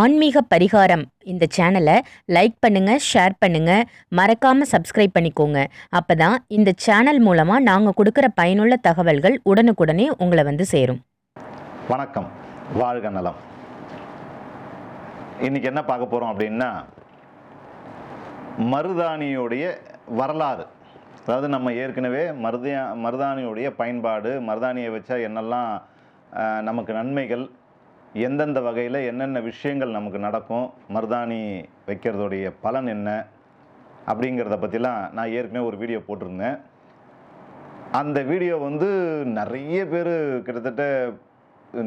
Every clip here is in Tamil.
ஆன்மீக பரிகாரம் இந்த சேனலை லைக் பண்ணுங்கள் ஷேர் பண்ணுங்கள் மறக்காமல் சப்ஸ்கிரைப் பண்ணிக்கோங்க அப்போ தான் இந்த சேனல் மூலமாக நாங்கள் கொடுக்குற பயனுள்ள தகவல்கள் உடனுக்குடனே உங்களை வந்து சேரும் வணக்கம் வாழ்க நலம் இன்றைக்கி என்ன பார்க்க போகிறோம் அப்படின்னா மருதாணியுடைய வரலாறு அதாவது நம்ம ஏற்கனவே மருதியா மருதாணியுடைய பயன்பாடு மருதாணியை வச்சா என்னெல்லாம் நமக்கு நன்மைகள் எந்தெந்த வகையில் என்னென்ன விஷயங்கள் நமக்கு நடக்கும் மருதாணி வைக்கிறதுடைய பலன் என்ன அப்படிங்கிறத பற்றிலாம் நான் ஏற்கனவே ஒரு வீடியோ போட்டிருந்தேன் அந்த வீடியோ வந்து நிறைய பேர் கிட்டத்தட்ட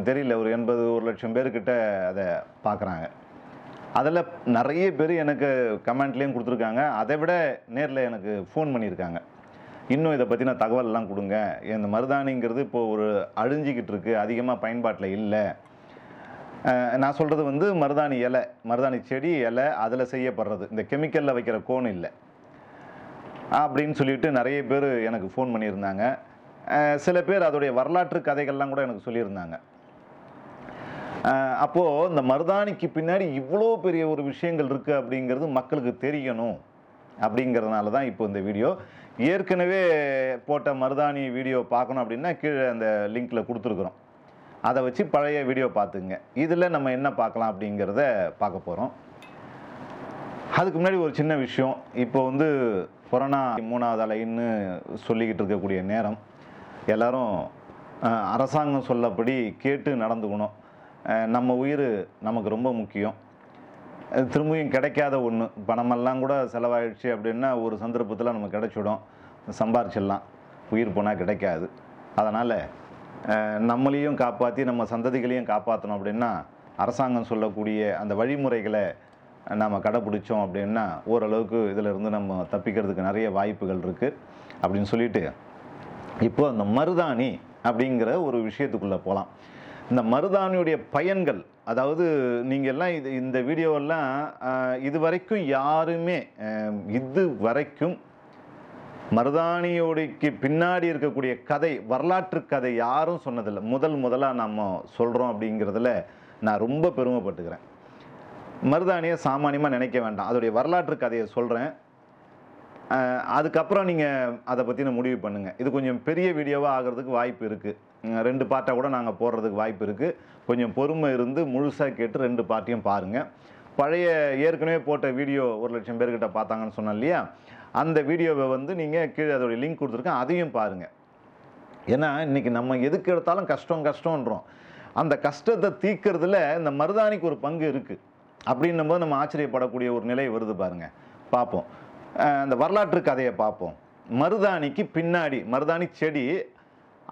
தெரியல ஒரு எண்பது ஒரு லட்சம் பேர்கிட்ட அதை பார்க்குறாங்க அதில் நிறைய பேர் எனக்கு கமெண்ட்லேயும் கொடுத்துருக்காங்க அதை விட நேரில் எனக்கு ஃபோன் பண்ணியிருக்காங்க இன்னும் இதை பற்றின தகவல்லாம் கொடுங்க இந்த மருதாணிங்கிறது இப்போது ஒரு அழிஞ்சிக்கிட்டு இருக்குது அதிகமாக பயன்பாட்டில் இல்லை நான் சொல்கிறது வந்து மருதாணி இலை மருதாணி செடி இலை அதில் செய்யப்படுறது இந்த கெமிக்கலில் வைக்கிற கோன் இல்லை அப்படின்னு சொல்லிட்டு நிறைய பேர் எனக்கு ஃபோன் பண்ணியிருந்தாங்க சில பேர் அதோடைய வரலாற்று கதைகள்லாம் கூட எனக்கு சொல்லியிருந்தாங்க அப்போது இந்த மருதாணிக்கு பின்னாடி இவ்வளோ பெரிய ஒரு விஷயங்கள் இருக்குது அப்படிங்கிறது மக்களுக்கு தெரியணும் அப்படிங்கிறதுனால தான் இப்போ இந்த வீடியோ ஏற்கனவே போட்ட மருதாணி வீடியோ பார்க்கணும் அப்படின்னா கீழே அந்த லிங்க்கில் கொடுத்துருக்குறோம் அதை வச்சு பழைய வீடியோ பார்த்துங்க இதில் நம்ம என்ன பார்க்கலாம் அப்படிங்கிறத பார்க்க போகிறோம் அதுக்கு முன்னாடி ஒரு சின்ன விஷயம் இப்போ வந்து கொரோனா மூணாவது அலைன்னு சொல்லிக்கிட்டு இருக்கக்கூடிய நேரம் எல்லோரும் அரசாங்கம் சொல்லப்படி கேட்டு நடந்துக்கணும் நம்ம உயிர் நமக்கு ரொம்ப முக்கியம் திரும்பியும் கிடைக்காத ஒன்று பணமெல்லாம் கூட செலவாயிடுச்சு அப்படின்னா ஒரு சந்தர்ப்பத்தில் நமக்கு கிடச்சிடும் சம்பாரிச்சிடலாம் உயிர் போனால் கிடைக்காது அதனால் நம்மளையும் காப்பாற்றி நம்ம சந்ததிகளையும் காப்பாற்றணும் அப்படின்னா அரசாங்கம் சொல்லக்கூடிய அந்த வழிமுறைகளை நாம் கடைப்பிடிச்சோம் அப்படின்னா ஓரளவுக்கு இதிலிருந்து நம்ம தப்பிக்கிறதுக்கு நிறைய வாய்ப்புகள் இருக்குது அப்படின்னு சொல்லிட்டு இப்போ அந்த மருதாணி அப்படிங்கிற ஒரு விஷயத்துக்குள்ளே போகலாம் இந்த மருதாணியுடைய பயன்கள் அதாவது நீங்கள் எல்லாம் இது இந்த வீடியோவெல்லாம் இது வரைக்கும் யாருமே இது வரைக்கும் மருதாணியோடைக்கு பின்னாடி இருக்கக்கூடிய கதை வரலாற்று கதை யாரும் சொன்னதில்லை முதல் முதலாக நம்ம சொல்கிறோம் அப்படிங்கிறதுல நான் ரொம்ப பெருமைப்பட்டுக்கிறேன் மருதாணியை சாமானியமாக நினைக்க வேண்டாம் அதோடைய வரலாற்று கதையை சொல்கிறேன் அதுக்கப்புறம் நீங்கள் அதை பற்றின முடிவு பண்ணுங்கள் இது கொஞ்சம் பெரிய வீடியோவாக ஆகிறதுக்கு வாய்ப்பு இருக்குது ரெண்டு பார்ட்டாக கூட நாங்கள் போடுறதுக்கு வாய்ப்பு இருக்குது கொஞ்சம் பொறுமை இருந்து முழுசாக கேட்டு ரெண்டு பார்ட்டியும் பாருங்கள் பழைய ஏற்கனவே போட்ட வீடியோ ஒரு லட்சம் பேர்கிட்ட பார்த்தாங்கன்னு சொன்னேன் இல்லையா அந்த வீடியோவை வந்து நீங்கள் கீழே அதோடைய லிங்க் கொடுத்துருக்கேன் அதையும் பாருங்கள் ஏன்னா இன்றைக்கி நம்ம எதுக்கு எடுத்தாலும் கஷ்டம் கஷ்டன்றோம் அந்த கஷ்டத்தை தீர்க்கறதுல இந்த மருதாணிக்கு ஒரு பங்கு இருக்குது அப்படின்னும் போது நம்ம ஆச்சரியப்படக்கூடிய ஒரு நிலை வருது பாருங்கள் பார்ப்போம் அந்த வரலாற்று கதையை பார்ப்போம் மருதாணிக்கு பின்னாடி மருதாணி செடி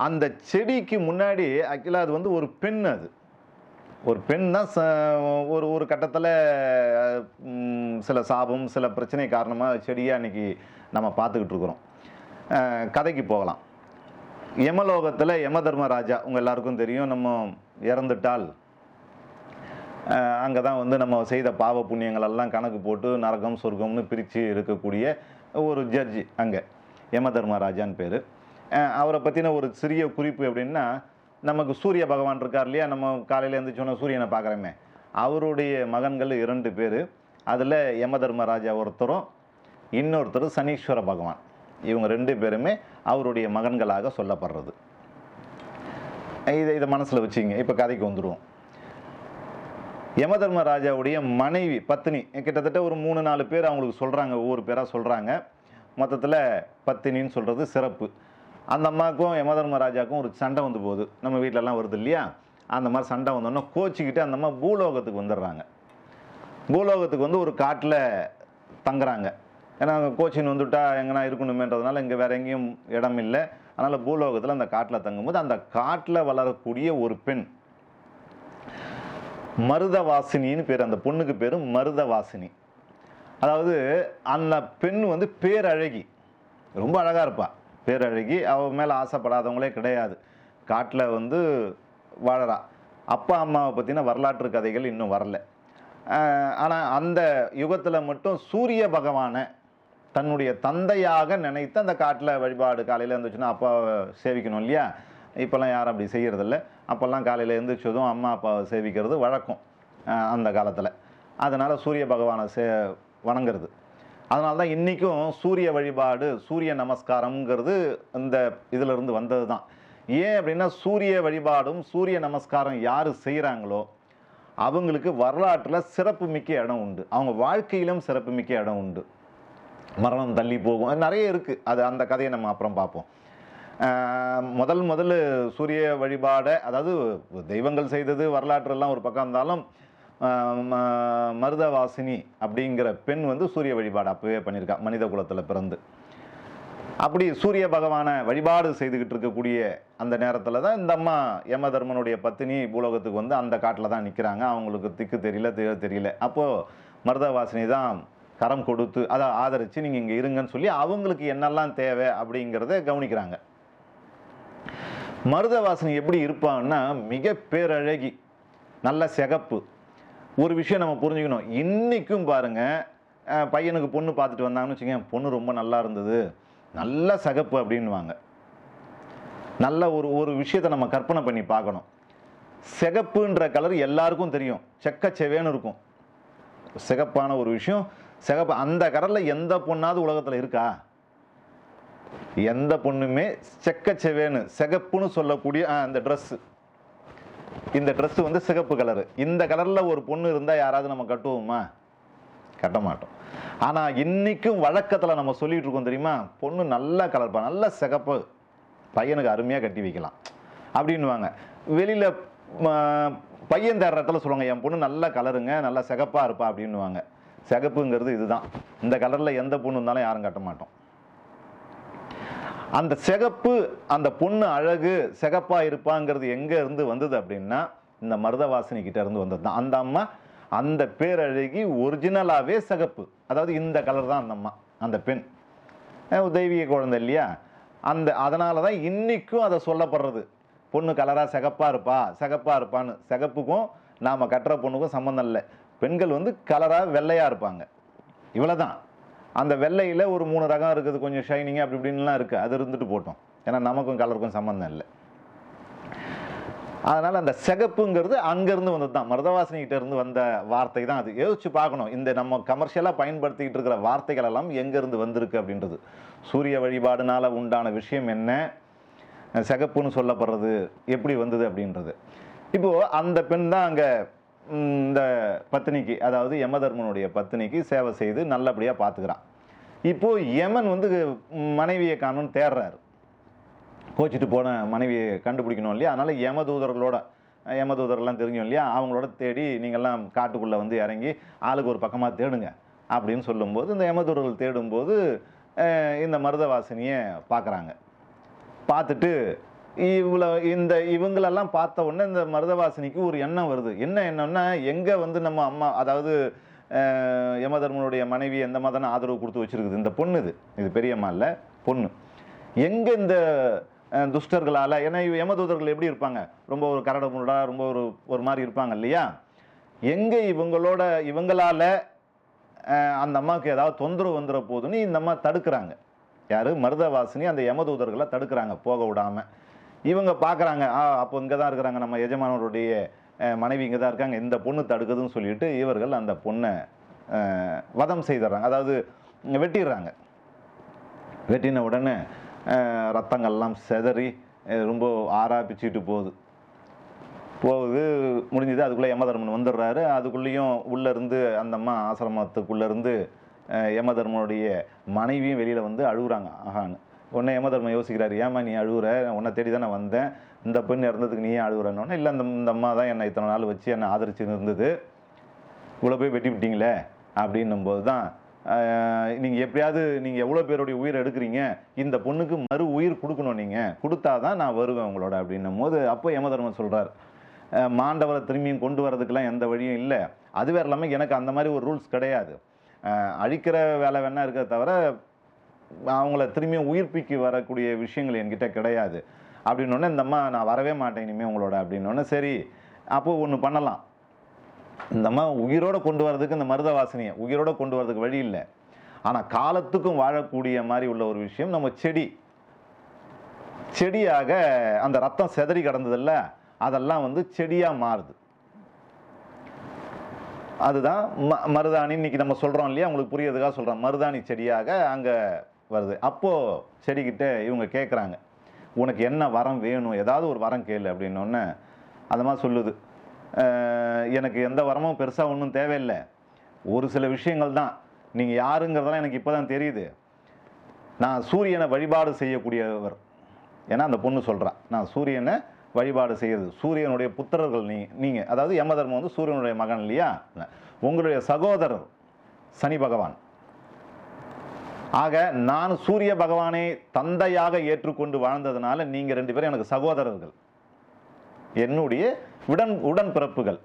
அந்த செடிக்கு முன்னாடி ஆக்சுவலாக அது வந்து ஒரு பெண் அது ஒரு பெண் தான் ஒரு ஒரு கட்டத்தில் சில சாபம் சில பிரச்சனை காரணமாக செடியாக இன்றைக்கி நம்ம பார்த்துக்கிட்டு இருக்கிறோம் கதைக்கு போகலாம் யமலோகத்தில் யம தர்மராஜா உங்கள் எல்லாருக்கும் தெரியும் நம்ம இறந்துட்டால் அங்கே தான் வந்து நம்ம செய்த பாவ புண்ணியங்கள் எல்லாம் கணக்கு போட்டு நரகம் சொர்க்கம்னு பிரித்து இருக்கக்கூடிய ஒரு ஜட்ஜி அங்கே யம தர்மராஜான்னு பேர் அவரை பற்றின ஒரு சிறிய குறிப்பு எப்படின்னா நமக்கு சூரிய பகவான் இருக்கார் இல்லையா நம்ம காலையில் எழுந்திரிச்சோன்னா சூரியனை பார்க்குறோமே அவருடைய மகன்கள் இரண்டு பேர் அதில் யம தர்மராஜா ஒருத்தரும் இன்னொருத்தர் சனீஸ்வர பகவான் இவங்க ரெண்டு பேருமே அவருடைய மகன்களாக சொல்லப்படுறது இதை இதை மனசில் வச்சுங்க இப்போ கதைக்கு வந்துடுவோம் யம தர்மராஜாவுடைய மனைவி பத்தினி கிட்டத்தட்ட ஒரு மூணு நாலு பேர் அவங்களுக்கு சொல்கிறாங்க ஒவ்வொரு பேராக சொல்கிறாங்க மொத்தத்தில் பத்தினின்னு சொல்கிறது சிறப்பு அந்த அம்மாவுக்கும் யமதர்மராஜாவுக்கும் ஒரு சண்டை வந்து போகுது நம்ம வீட்டிலலாம் வருது இல்லையா அந்த மாதிரி சண்டை வந்தோன்னா கோச்சிக்கிட்டு அந்த அம்மா பூலோகத்துக்கு வந்துடுறாங்க பூலோகத்துக்கு வந்து ஒரு காட்டில் தங்குறாங்க ஏன்னா அங்கே கோச்சின்னு வந்துவிட்டா எங்கன்னா இருக்கணுமேன்றதுனால இங்கே வேறு எங்கேயும் இடம் இல்லை அதனால் பூலோகத்தில் அந்த காட்டில் தங்கும்போது அந்த காட்டில் வளரக்கூடிய ஒரு பெண் மருதவாசினின்னு பேர் அந்த பொண்ணுக்கு பேர் மருதவாசினி அதாவது அந்த பெண் வந்து பேரழகி ரொம்ப அழகாக இருப்பாள் பேரழகி அவ மேலே ஆசைப்படாதவங்களே கிடையாது காட்டில் வந்து வாழறா அப்பா அம்மாவை பற்றின வரலாற்று கதைகள் இன்னும் வரல ஆனால் அந்த யுகத்தில் மட்டும் சூரிய பகவானை தன்னுடைய தந்தையாக நினைத்து அந்த காட்டில் வழிபாடு காலையில் இருந்துச்சுன்னா அப்பாவை சேவிக்கணும் இல்லையா இப்போல்லாம் யாரும் அப்படி இல்லை அப்போல்லாம் காலையில் எழுந்திரிச்சதும் அம்மா அப்பாவை சேவிக்கிறது வழக்கம் அந்த காலத்தில் அதனால் சூரிய பகவானை சே வணங்குறது அதனால தான் இன்றைக்கும் சூரிய வழிபாடு சூரிய நமஸ்காரம்ங்கிறது இந்த இதிலிருந்து வந்தது தான் ஏன் அப்படின்னா சூரிய வழிபாடும் சூரிய நமஸ்காரம் யார் செய்கிறாங்களோ அவங்களுக்கு வரலாற்றில் சிறப்பு மிக்க இடம் உண்டு அவங்க வாழ்க்கையிலும் சிறப்பு மிக்க இடம் உண்டு மரணம் தள்ளி போகும் நிறைய இருக்குது அது அந்த கதையை நம்ம அப்புறம் பார்ப்போம் முதல் முதல் சூரிய வழிபாடை அதாவது தெய்வங்கள் செய்தது வரலாற்றெல்லாம் ஒரு பக்கம் இருந்தாலும் மருதவாசினி அப்படிங்கிற பெண் வந்து சூரிய வழிபாடு அப்பவே பண்ணியிருக்கா மனித குலத்தில் பிறந்து அப்படி சூரிய பகவானை வழிபாடு செய்துக்கிட்டு இருக்கக்கூடிய அந்த நேரத்தில் தான் இந்த அம்மா யம தர்மனுடைய பத்தினி பூலோகத்துக்கு வந்து அந்த காட்டில் தான் நிற்கிறாங்க அவங்களுக்கு திக்கு தெரியல தெரிய தெரியல அப்போது மருதவாசினி தான் கரம் கொடுத்து அதை ஆதரித்து நீங்கள் இங்கே இருங்கன்னு சொல்லி அவங்களுக்கு என்னெல்லாம் தேவை அப்படிங்கிறத கவனிக்கிறாங்க மருதவாசினி எப்படி இருப்பான்னா மிக பேரழகி நல்ல சிகப்பு ஒரு விஷயம் நம்ம புரிஞ்சுக்கணும் இன்றைக்கும் பாருங்கள் பையனுக்கு பொண்ணு பார்த்துட்டு வந்தாங்கன்னு வச்சுக்கோங்க பொண்ணு ரொம்ப நல்லா இருந்தது நல்ல சகப்பு அப்படின்வாங்க நல்ல ஒரு ஒரு விஷயத்தை நம்ம கற்பனை பண்ணி பார்க்கணும் சிகப்புன்ற கலர் எல்லாருக்கும் தெரியும் செக்க செவேன்னு இருக்கும் சிகப்பான ஒரு விஷயம் சிகப்பு அந்த கலரில் எந்த பொண்ணாவது உலகத்தில் இருக்கா எந்த பொண்ணுமே செக்க செவேன்னு சிகப்புன்னு சொல்லக்கூடிய அந்த ட்ரெஸ்ஸு இந்த ட்ரெஸ்ஸு வந்து சிகப்பு கலரு இந்த கலரில் ஒரு பொண்ணு இருந்தால் யாராவது நம்ம கட்டுவோமா கட்ட மாட்டோம் ஆனால் இன்றைக்கும் வழக்கத்தில் நம்ம சொல்லிகிட்டு இருக்கோம் தெரியுமா பொண்ணு நல்லா கலர்ப்பா நல்ல சிகப்பு பையனுக்கு அருமையாக கட்டி வைக்கலாம் அப்படின்வாங்க வெளியில் பையன் தேடுற இடத்துல சொல்லுவாங்க என் பொண்ணு நல்ல கலருங்க நல்லா சிகப்பாக இருப்பா அப்படின்வாங்க சிகப்புங்கிறது இதுதான் இந்த கலரில் எந்த பொண்ணு இருந்தாலும் யாரும் கட்ட மாட்டோம் அந்த சிகப்பு அந்த பொண்ணு அழகு சிகப்பாக இருப்பாங்கிறது எங்கேருந்து வந்தது அப்படின்னா இந்த மருதவாசினி இருந்து வந்தது தான் அந்த அம்மா அந்த பேரழகி ஒரிஜினலாகவே சிகப்பு அதாவது இந்த கலர் தான் அந்த அம்மா அந்த பெண் தெய்வீக குழந்தை இல்லையா அந்த அதனால தான் இன்றைக்கும் அதை சொல்லப்படுறது பொண்ணு கலராக சிகப்பாக இருப்பா சிகப்பாக இருப்பான்னு சிகப்புக்கும் நாம் கட்டுற பொண்ணுக்கும் சம்மந்தம் இல்லை பெண்கள் வந்து கலராக வெள்ளையாக இருப்பாங்க இவ்வளோ தான் அந்த வெள்ளையில் ஒரு மூணு ரகம் இருக்குது கொஞ்சம் ஷைனிங்காக அப்படி இப்படின்லாம் இருக்குது அது இருந்துட்டு போட்டோம் ஏன்னா நமக்கும் கலருக்கும் சம்மந்தம் இல்லை அதனால் அந்த சிகப்புங்கிறது அங்கேருந்து வந்தது தான் மருதவாசனிகிட்ட இருந்து வந்த வார்த்தை தான் அது யோசிச்சு பார்க்கணும் இந்த நம்ம கமர்ஷியலாக பயன்படுத்திக்கிட்டு இருக்கிற வார்த்தைகள் எல்லாம் எங்கேருந்து வந்திருக்கு அப்படின்றது சூரிய வழிபாடுனால் உண்டான விஷயம் என்ன சிகப்புன்னு சொல்லப்படுறது எப்படி வந்தது அப்படின்றது இப்போது அந்த பெண் தான் அங்கே இந்த பத்தினிக்கு அதாவது யமதர்மனுடைய பத்தினிக்கு சேவை செய்து நல்லபடியாக பார்த்துக்கிறான் இப்போது யமன் வந்து மனைவியை காணும்னு தேடுறாரு கோச்சிட்டு போன மனைவியை கண்டுபிடிக்கணும் இல்லையா அதனால் யமதூதர்களோட யமதூதரெல்லாம் தெரிஞ்சோம் இல்லையா அவங்களோட தேடி நீங்கள்லாம் காட்டுக்குள்ளே வந்து இறங்கி ஆளுக்கு ஒரு பக்கமாக தேடுங்க அப்படின்னு சொல்லும்போது இந்த யமதூதர்கள் தேடும்போது இந்த மருதவாசினியை பார்க்குறாங்க பார்த்துட்டு இவ்வளோ இந்த இவங்களெல்லாம் பார்த்த உடனே இந்த மருதவாசினிக்கு ஒரு எண்ணம் வருது என்ன எண்ணம்னா எங்கே வந்து நம்ம அம்மா அதாவது யமதர்மனுடைய மனைவி எந்த மாதிரி தானே ஆதரவு கொடுத்து வச்சுருக்குது இந்த பொண்ணு இது இது பெரியம்மா இல்லை பொண்ணு எங்கே இந்த துஷ்டர்களால் ஏன்னா யமதூதர்கள் எப்படி இருப்பாங்க ரொம்ப ஒரு கரட முரடா ரொம்ப ஒரு ஒரு மாதிரி இருப்பாங்க இல்லையா எங்கே இவங்களோட இவங்களால் அந்த அம்மாவுக்கு ஏதாவது தொந்தரவு வந்துட போதுன்னு இந்த அம்மா தடுக்கிறாங்க யார் மருதவாசினி அந்த யமதூதர்களை தடுக்கிறாங்க போக விடாமல் இவங்க பார்க்குறாங்க ஆ அப்போ இங்கே தான் இருக்கிறாங்க நம்ம எஜமானருடைய மனைவி இங்கே தான் இருக்காங்க இந்த பொண்ணு தடுக்குதுன்னு சொல்லிட்டு இவர்கள் அந்த பொண்ணை வதம் செய்துடுறாங்க அதாவது வெட்டிடுறாங்க வெட்டின உடனே ரத்தங்கள்லாம் செதறி ரொம்ப ஆறா போகுது போகுது முடிஞ்சது அதுக்குள்ளே யமதர்மன் வந்துடுறாரு அதுக்குள்ளேயும் உள்ளேருந்து அந்த அம்மா ஆசிரமத்துக்குள்ளேருந்து யமதர்மனுடைய மனைவியும் வெளியில் வந்து அழுகுறாங்க ஆகான்னு உடனே யமதர்மன் யோசிக்கிறார் ஏமா நீ அழுகுற உன்னை தேடி தான் நான் வந்தேன் இந்த பெண் இறந்ததுக்கு நீ ஏன் அழுகுறன்னு இல்லை அந்த இந்த அம்மா தான் என்னை இத்தனை நாள் வச்சு என்னை ஆதரிச்சு இருந்தது இவ்வளோ போய் வெட்டி விட்டீங்களே அப்படின்னும் போது தான் நீங்கள் எப்படியாவது நீங்கள் எவ்வளோ பேருடைய உயிர் எடுக்கிறீங்க இந்த பொண்ணுக்கு மறு உயிர் கொடுக்கணும் நீங்கள் கொடுத்தா தான் நான் வருவேன் உங்களோட அப்படின்னும் போது அப்போ யமதர்மன் சொல்கிறார் மாண்டவரை திரும்பியும் கொண்டு வரதுக்கெல்லாம் எந்த வழியும் இல்லை அது வேற இல்லாமல் எனக்கு அந்த மாதிரி ஒரு ரூல்ஸ் கிடையாது அழிக்கிற வேலை வேணா இருக்கிறத தவிர அவங்கள திரும்பியும் உயிர்ப்பிக்கு வரக்கூடிய விஷயங்கள் என்கிட்ட கிடையாது அப்படின்னு இந்த அம்மா நான் வரவே மாட்டேன் இனிமேல் உங்களோட அப்படின்னு சரி அப்போது ஒன்று பண்ணலாம் இந்த அம்மா உயிரோடு கொண்டு வரதுக்கு இந்த மருத வாசனையை உயிரோடு கொண்டு வரதுக்கு வழி இல்லை ஆனால் காலத்துக்கும் வாழக்கூடிய மாதிரி உள்ள ஒரு விஷயம் நம்ம செடி செடியாக அந்த ரத்தம் செதறி கிடந்ததில்ல அதெல்லாம் வந்து செடியாக மாறுது அதுதான் ம மருதாணி இன்னைக்கு நம்ம சொல்கிறோம் இல்லையா உங்களுக்கு புரியறதுக்காக சொல்கிறோம் மருதாணி செடியாக அங்கே வருது அப்போது செடிக்கிட்ட இவங்க கேட்குறாங்க உனக்கு என்ன வரம் வேணும் ஏதாவது ஒரு வரம் கேளு அப்படின்னோடனே அந்த மாதிரி சொல்லுது எனக்கு எந்த வரமும் பெருசாக ஒன்றும் தேவையில்லை ஒரு சில விஷயங்கள் தான் நீங்கள் யாருங்கிறதெல்லாம் எனக்கு இப்போ தான் தெரியுது நான் சூரியனை வழிபாடு செய்யக்கூடியவர் ஏன்னா அந்த பொண்ணு சொல்கிறான் நான் சூரியனை வழிபாடு செய்கிறது சூரியனுடைய புத்திரர்கள் நீ நீங்கள் அதாவது யமதர்மம் வந்து சூரியனுடைய மகன் இல்லையா உங்களுடைய சகோதரர் சனி பகவான் ஆக நான் சூரிய பகவானை தந்தையாக ஏற்றுக்கொண்டு வாழ்ந்ததுனால நீங்கள் ரெண்டு பேரும் எனக்கு சகோதரர்கள் என்னுடைய உடன் உடன்பிறப்புகள்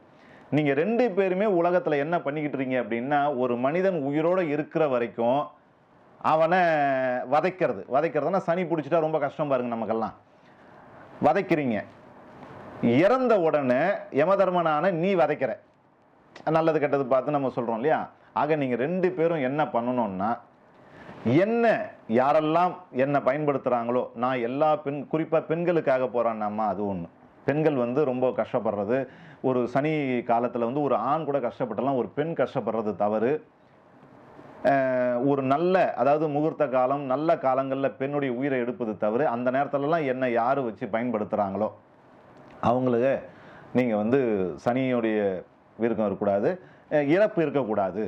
நீங்கள் ரெண்டு பேருமே உலகத்தில் என்ன பண்ணிக்கிட்டு இருக்கீங்க அப்படின்னா ஒரு மனிதன் உயிரோடு இருக்கிற வரைக்கும் அவனை வதைக்கிறது வதைக்கிறதுனா சனி பிடிச்சிட்டா ரொம்ப கஷ்டம் பாருங்க நமக்கெல்லாம் வதைக்கிறீங்க இறந்த உடனே யமதர்மனான நீ வதைக்கிற நல்லது கெட்டது பார்த்து நம்ம சொல்கிறோம் இல்லையா ஆக நீங்கள் ரெண்டு பேரும் என்ன பண்ணணும்னா என்ன யாரெல்லாம் என்னை பயன்படுத்துகிறாங்களோ நான் எல்லா பெண் குறிப்பாக பெண்களுக்காக அம்மா அது ஒன்று பெண்கள் வந்து ரொம்ப கஷ்டப்படுறது ஒரு சனி காலத்தில் வந்து ஒரு ஆண் கூட கஷ்டப்பட்டலாம் ஒரு பெண் கஷ்டப்படுறது தவறு ஒரு நல்ல அதாவது முகூர்த்த காலம் நல்ல காலங்களில் பெண்ணுடைய உயிரை எடுப்பது தவறு அந்த நேரத்துலலாம் என்னை யார் வச்சு பயன்படுத்துகிறாங்களோ அவங்களுக்கு நீங்கள் வந்து சனியுடைய விருக்கம் இருக்கக்கூடாது இறப்பு இருக்கக்கூடாது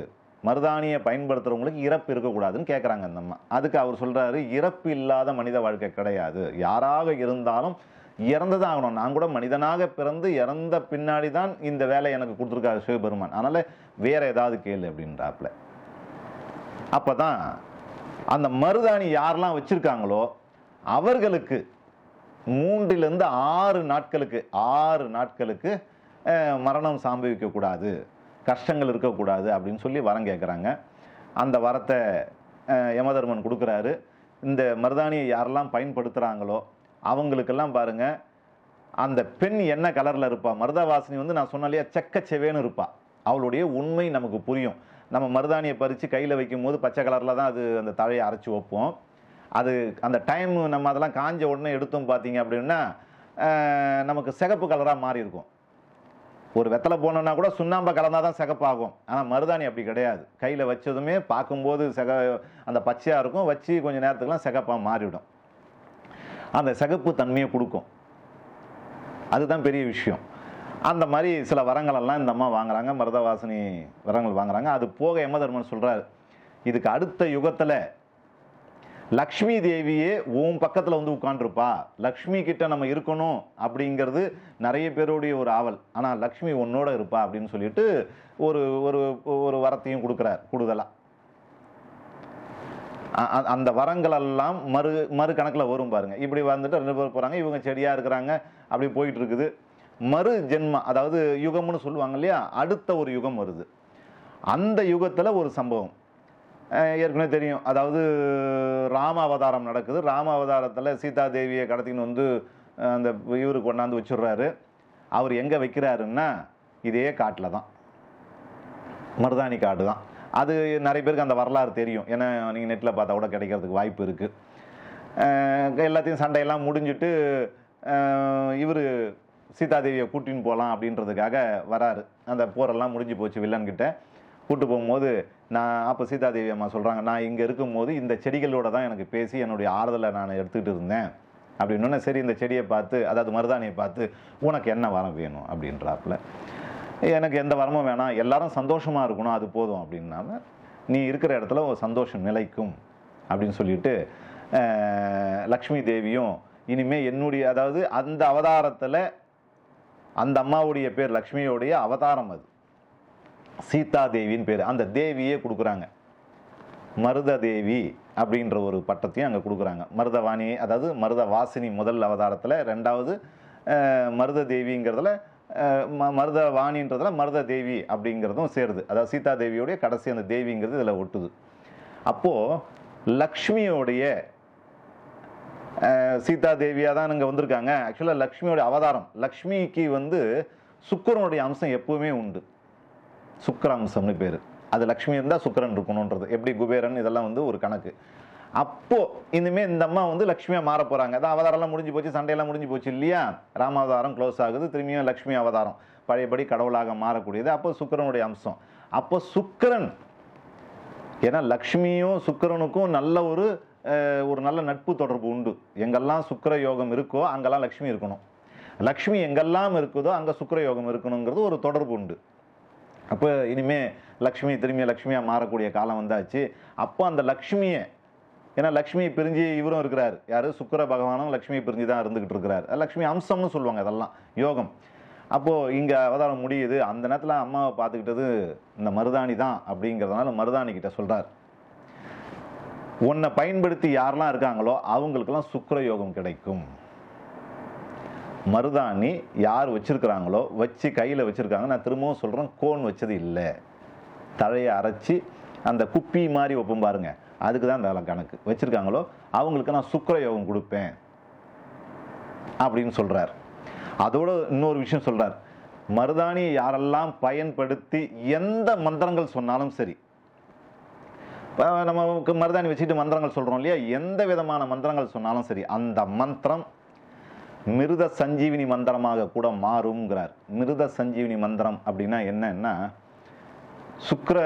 மருதாணியை பயன்படுத்துகிறவங்களுக்கு இறப்பு இருக்கக்கூடாதுன்னு கேட்குறாங்க அந்த அம்மா அதுக்கு அவர் சொல்கிறாரு இறப்பு இல்லாத மனித வாழ்க்கை கிடையாது யாராக இருந்தாலும் இறந்து தான் ஆகணும் நான் கூட மனிதனாக பிறந்து இறந்த பின்னாடி தான் இந்த வேலை எனக்கு கொடுத்துருக்காரு சிவபெருமான் அதனால் வேறு ஏதாவது கேள் அப்படின்றாப்புல அப்போ தான் அந்த மருதாணி யாரெல்லாம் வச்சுருக்காங்களோ அவர்களுக்கு மூன்றிலிருந்து ஆறு நாட்களுக்கு ஆறு நாட்களுக்கு மரணம் சம்பவிக்கக்கூடாது கஷ்டங்கள் இருக்கக்கூடாது அப்படின்னு சொல்லி வரம் கேட்குறாங்க அந்த வரத்தை யமதர்மன் கொடுக்குறாரு இந்த மருதாணியை யாரெல்லாம் பயன்படுத்துகிறாங்களோ அவங்களுக்கெல்லாம் பாருங்கள் அந்த பெண் என்ன கலரில் இருப்பாள் மருதவாசினி வந்து நான் சொன்னாலேயே செக்க செவேன்னு இருப்பாள் அவளுடைய உண்மை நமக்கு புரியும் நம்ம மருதாணியை பறித்து கையில் வைக்கும் போது பச்சை கலரில் தான் அது அந்த தழையை அரைச்சி வைப்போம் அது அந்த டைம் நம்ம அதெல்லாம் காஞ்ச உடனே எடுத்தோம் பார்த்தீங்க அப்படின்னா நமக்கு சிகப்பு கலராக மாறி இருக்கும் ஒரு வெத்தலை போனோன்னா கூட சுண்ணாம்பை கலந்தால் தான் சிகப்பாகும் ஆனால் மருதாணி அப்படி கிடையாது கையில் வச்சதுமே பார்க்கும்போது சிக அந்த பச்சையாக இருக்கும் வச்சு கொஞ்சம் நேரத்துக்குலாம் சிகப்பாக மாறிவிடும் அந்த சிகப்பு தன்மையை கொடுக்கும் அதுதான் பெரிய விஷயம் அந்த மாதிரி சில வரங்களெல்லாம் இந்த அம்மா வாங்குறாங்க மருதவாசினி வரங்கள் வாங்குறாங்க அது போக எம்மதர்மன் சொல்கிறார் இதுக்கு அடுத்த யுகத்தில் லக்ஷ்மி தேவியே உன் பக்கத்தில் வந்து உட்காண்டிருப்பா லக்ஷ்மி கிட்ட நம்ம இருக்கணும் அப்படிங்கிறது நிறைய பேருடைய ஒரு ஆவல் ஆனால் லக்ஷ்மி உன்னோட இருப்பா அப்படின்னு சொல்லிட்டு ஒரு ஒரு ஒரு வரத்தையும் கொடுக்குறார் கூடுதலாக அந்த வரங்களெல்லாம் மறு மறு கணக்கில் வரும் பாருங்கள் இப்படி வந்துட்டு ரெண்டு பேர் போகிறாங்க இவங்க செடியாக இருக்கிறாங்க அப்படி போயிட்டு இருக்குது மறு ஜென்ம அதாவது யுகம்னு சொல்லுவாங்க இல்லையா அடுத்த ஒரு யுகம் வருது அந்த யுகத்தில் ஒரு சம்பவம் ஏற்கனவே தெரியும் அதாவது ராம அவதாரம் நடக்குது ராம அவதாரத்தில் சீதா தேவியை கடத்தின்னு வந்து அந்த இவருக்கு கொண்டாந்து வச்சுடுறாரு அவர் எங்கே வைக்கிறாருன்னா இதே காட்டில் தான் மருதாணி காடு தான் அது நிறைய பேருக்கு அந்த வரலாறு தெரியும் ஏன்னா நீங்கள் நெட்டில் பார்த்தா கூட கிடைக்கிறதுக்கு வாய்ப்பு இருக்குது எல்லாத்தையும் சண்டையெல்லாம் முடிஞ்சுட்டு இவர் சீதாதேவியை கூட்டின்னு போகலாம் அப்படின்றதுக்காக வராரு அந்த போரெல்லாம் முடிஞ்சு போச்சு வில்லன்கிட்ட கூட்டு போகும்போது நான் அப்போ சீதாதேவி அம்மா சொல்கிறாங்க நான் இங்கே இருக்கும்போது இந்த செடிகளோட தான் எனக்கு பேசி என்னுடைய ஆறுதலை நான் எடுத்துக்கிட்டு இருந்தேன் அப்படின்னு சரி இந்த செடியை பார்த்து அதாவது மருதாணியை பார்த்து உனக்கு என்ன வரம் வேணும் அப்படின்றாப்புல எனக்கு எந்த வரமும் வேணாம் எல்லாரும் சந்தோஷமாக இருக்கணும் அது போதும் அப்படின்னாம நீ இருக்கிற இடத்துல ஒரு சந்தோஷம் நிலைக்கும் அப்படின்னு சொல்லிட்டு லக்ஷ்மி தேவியும் இனிமேல் என்னுடைய அதாவது அந்த அவதாரத்தில் அந்த அம்மாவுடைய பேர் லக்ஷ்மியோடைய அவதாரம் அது சீதா தேவின்னு பேர் அந்த தேவியே கொடுக்குறாங்க மருத தேவி அப்படின்ற ஒரு பட்டத்தையும் அங்கே கொடுக்குறாங்க மருதவாணி அதாவது மருத வாசினி முதல் அவதாரத்தில் ரெண்டாவது மருத தேவிங்கிறதுல ம மருத வாணின்றதுல மருத தேவி அப்படிங்கிறதும் சேருது அதாவது சீதா தேவியோடைய கடைசி அந்த தேவிங்கிறது இதில் ஒட்டுது அப்போது லக்ஷ்மியோடைய சீதா தேவியாக தான் இங்கே வந்திருக்காங்க ஆக்சுவலாக லக்ஷ்மியோடைய அவதாரம் லக்ஷ்மிக்கு வந்து சுக்கரனுடைய அம்சம் எப்பவுமே உண்டு சுக்கராம்சம்னு பேர் அது லக்ஷ்மி இருந்தால் சுக்கரன் இருக்கணுன்றது எப்படி குபேரன் இதெல்லாம் வந்து ஒரு கணக்கு அப்போது இனிமேல் இந்த அம்மா வந்து லக்ஷ்மியாக மாற போகிறாங்க அதான் அவதாரம்லாம் முடிஞ்சு போச்சு சண்டையெல்லாம் முடிஞ்சு போச்சு இல்லையா ராமாவதாரம் க்ளோஸ் ஆகுது திரும்பியும் லக்ஷ்மி அவதாரம் பழையபடி கடவுளாக மாறக்கூடியது அப்போ சுக்கரனுடைய அம்சம் அப்போ சுக்கரன் ஏன்னா லக்ஷ்மியும் சுக்கரனுக்கும் நல்ல ஒரு ஒரு நல்ல நட்பு தொடர்பு உண்டு எங்கெல்லாம் சுக்கர யோகம் இருக்கோ அங்கெல்லாம் லக்ஷ்மி இருக்கணும் லக்ஷ்மி எங்கெல்லாம் இருக்குதோ அங்கே சுக்கர யோகம் இருக்கணுங்கிறது ஒரு தொடர்பு உண்டு அப்போ இனிமேல் லக்ஷ்மி திரும்பிய லக்ஷ்மியாக மாறக்கூடிய காலம் வந்தாச்சு அப்போ அந்த லக்ஷ்மியை ஏன்னா லக்ஷ்மி பிரிஞ்சு இவரும் இருக்கிறார் யார் சுக்கர பகவானும் லக்ஷ்மி பிரிஞ்சு தான் இருந்துக்கிட்டு இருக்கிறார் லக்ஷ்மி அம்சம்னு சொல்லுவாங்க அதெல்லாம் யோகம் அப்போது இங்கே அவதாரம் முடியுது அந்த நேரத்தில் அம்மாவை பார்த்துக்கிட்டது இந்த மருதாணி தான் அப்படிங்கிறதுனால மருதாணி கிட்ட சொல்கிறார் உன்னை பயன்படுத்தி யாரெல்லாம் இருக்காங்களோ அவங்களுக்கெல்லாம் சுக்கர யோகம் கிடைக்கும் மருதாணி யார் வச்சுருக்கிறாங்களோ வச்சு கையில் வச்சுருக்காங்க நான் திரும்பவும் சொல்கிறேன் கோன் வச்சது இல்லை தழையை அரைச்சி அந்த குப்பி மாதிரி வைப்போம் பாருங்கள் அதுக்கு தான் அந்த கணக்கு வச்சுருக்காங்களோ அவங்களுக்கு நான் சுக்கரயோகம் கொடுப்பேன் அப்படின்னு சொல்கிறார் அதோடு இன்னொரு விஷயம் சொல்கிறார் மருதாணியை யாரெல்லாம் பயன்படுத்தி எந்த மந்திரங்கள் சொன்னாலும் சரி நமக்கு மருதாணி வச்சுட்டு மந்திரங்கள் சொல்கிறோம் இல்லையா எந்த விதமான மந்திரங்கள் சொன்னாலும் சரி அந்த மந்திரம் மிருத சஞ்சீவினி மந்திரமாக கூட மாறுங்கிறார் மிருத சஞ்சீவினி மந்திரம் அப்படின்னா என்னன்னா சுக்கர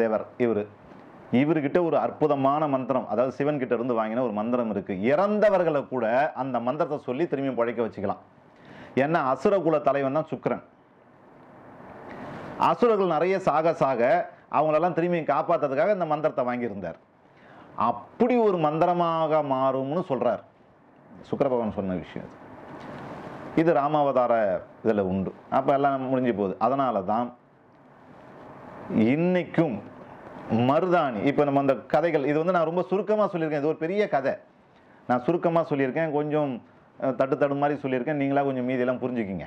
தேவர் இவர் இவர்கிட்ட ஒரு அற்புதமான மந்திரம் அதாவது சிவன்கிட்ட இருந்து வாங்கின ஒரு மந்திரம் இருக்குது இறந்தவர்களை கூட அந்த மந்திரத்தை சொல்லி திரும்பியும் பழைக்க வச்சுக்கலாம் ஏன்னா அசுரகுல தலைவன் தான் சுக்கரன் அசுரர்கள் நிறைய சாக சாக அவங்களெல்லாம் திரும்பியும் காப்பாற்றுறதுக்காக இந்த மந்திரத்தை வாங்கியிருந்தார் அப்படி ஒரு மந்திரமாக மாறும்னு சொல்கிறார் சுக்கர பகவான் சொன்ன விஷயம் இது ராமாவதார இதில் உண்டு அப்போ எல்லாம் முடிஞ்சு போகுது அதனால தான் இன்னைக்கும் மருதாணி இப்போ நம்ம அந்த கதைகள் இது வந்து நான் ரொம்ப சுருக்கமாக சொல்லியிருக்கேன் இது ஒரு பெரிய கதை நான் சுருக்கமாக சொல்லியிருக்கேன் கொஞ்சம் தட்டு தடு மாதிரி சொல்லியிருக்கேன் நீங்களாக கொஞ்சம் மீதியெல்லாம் புரிஞ்சுக்கிங்க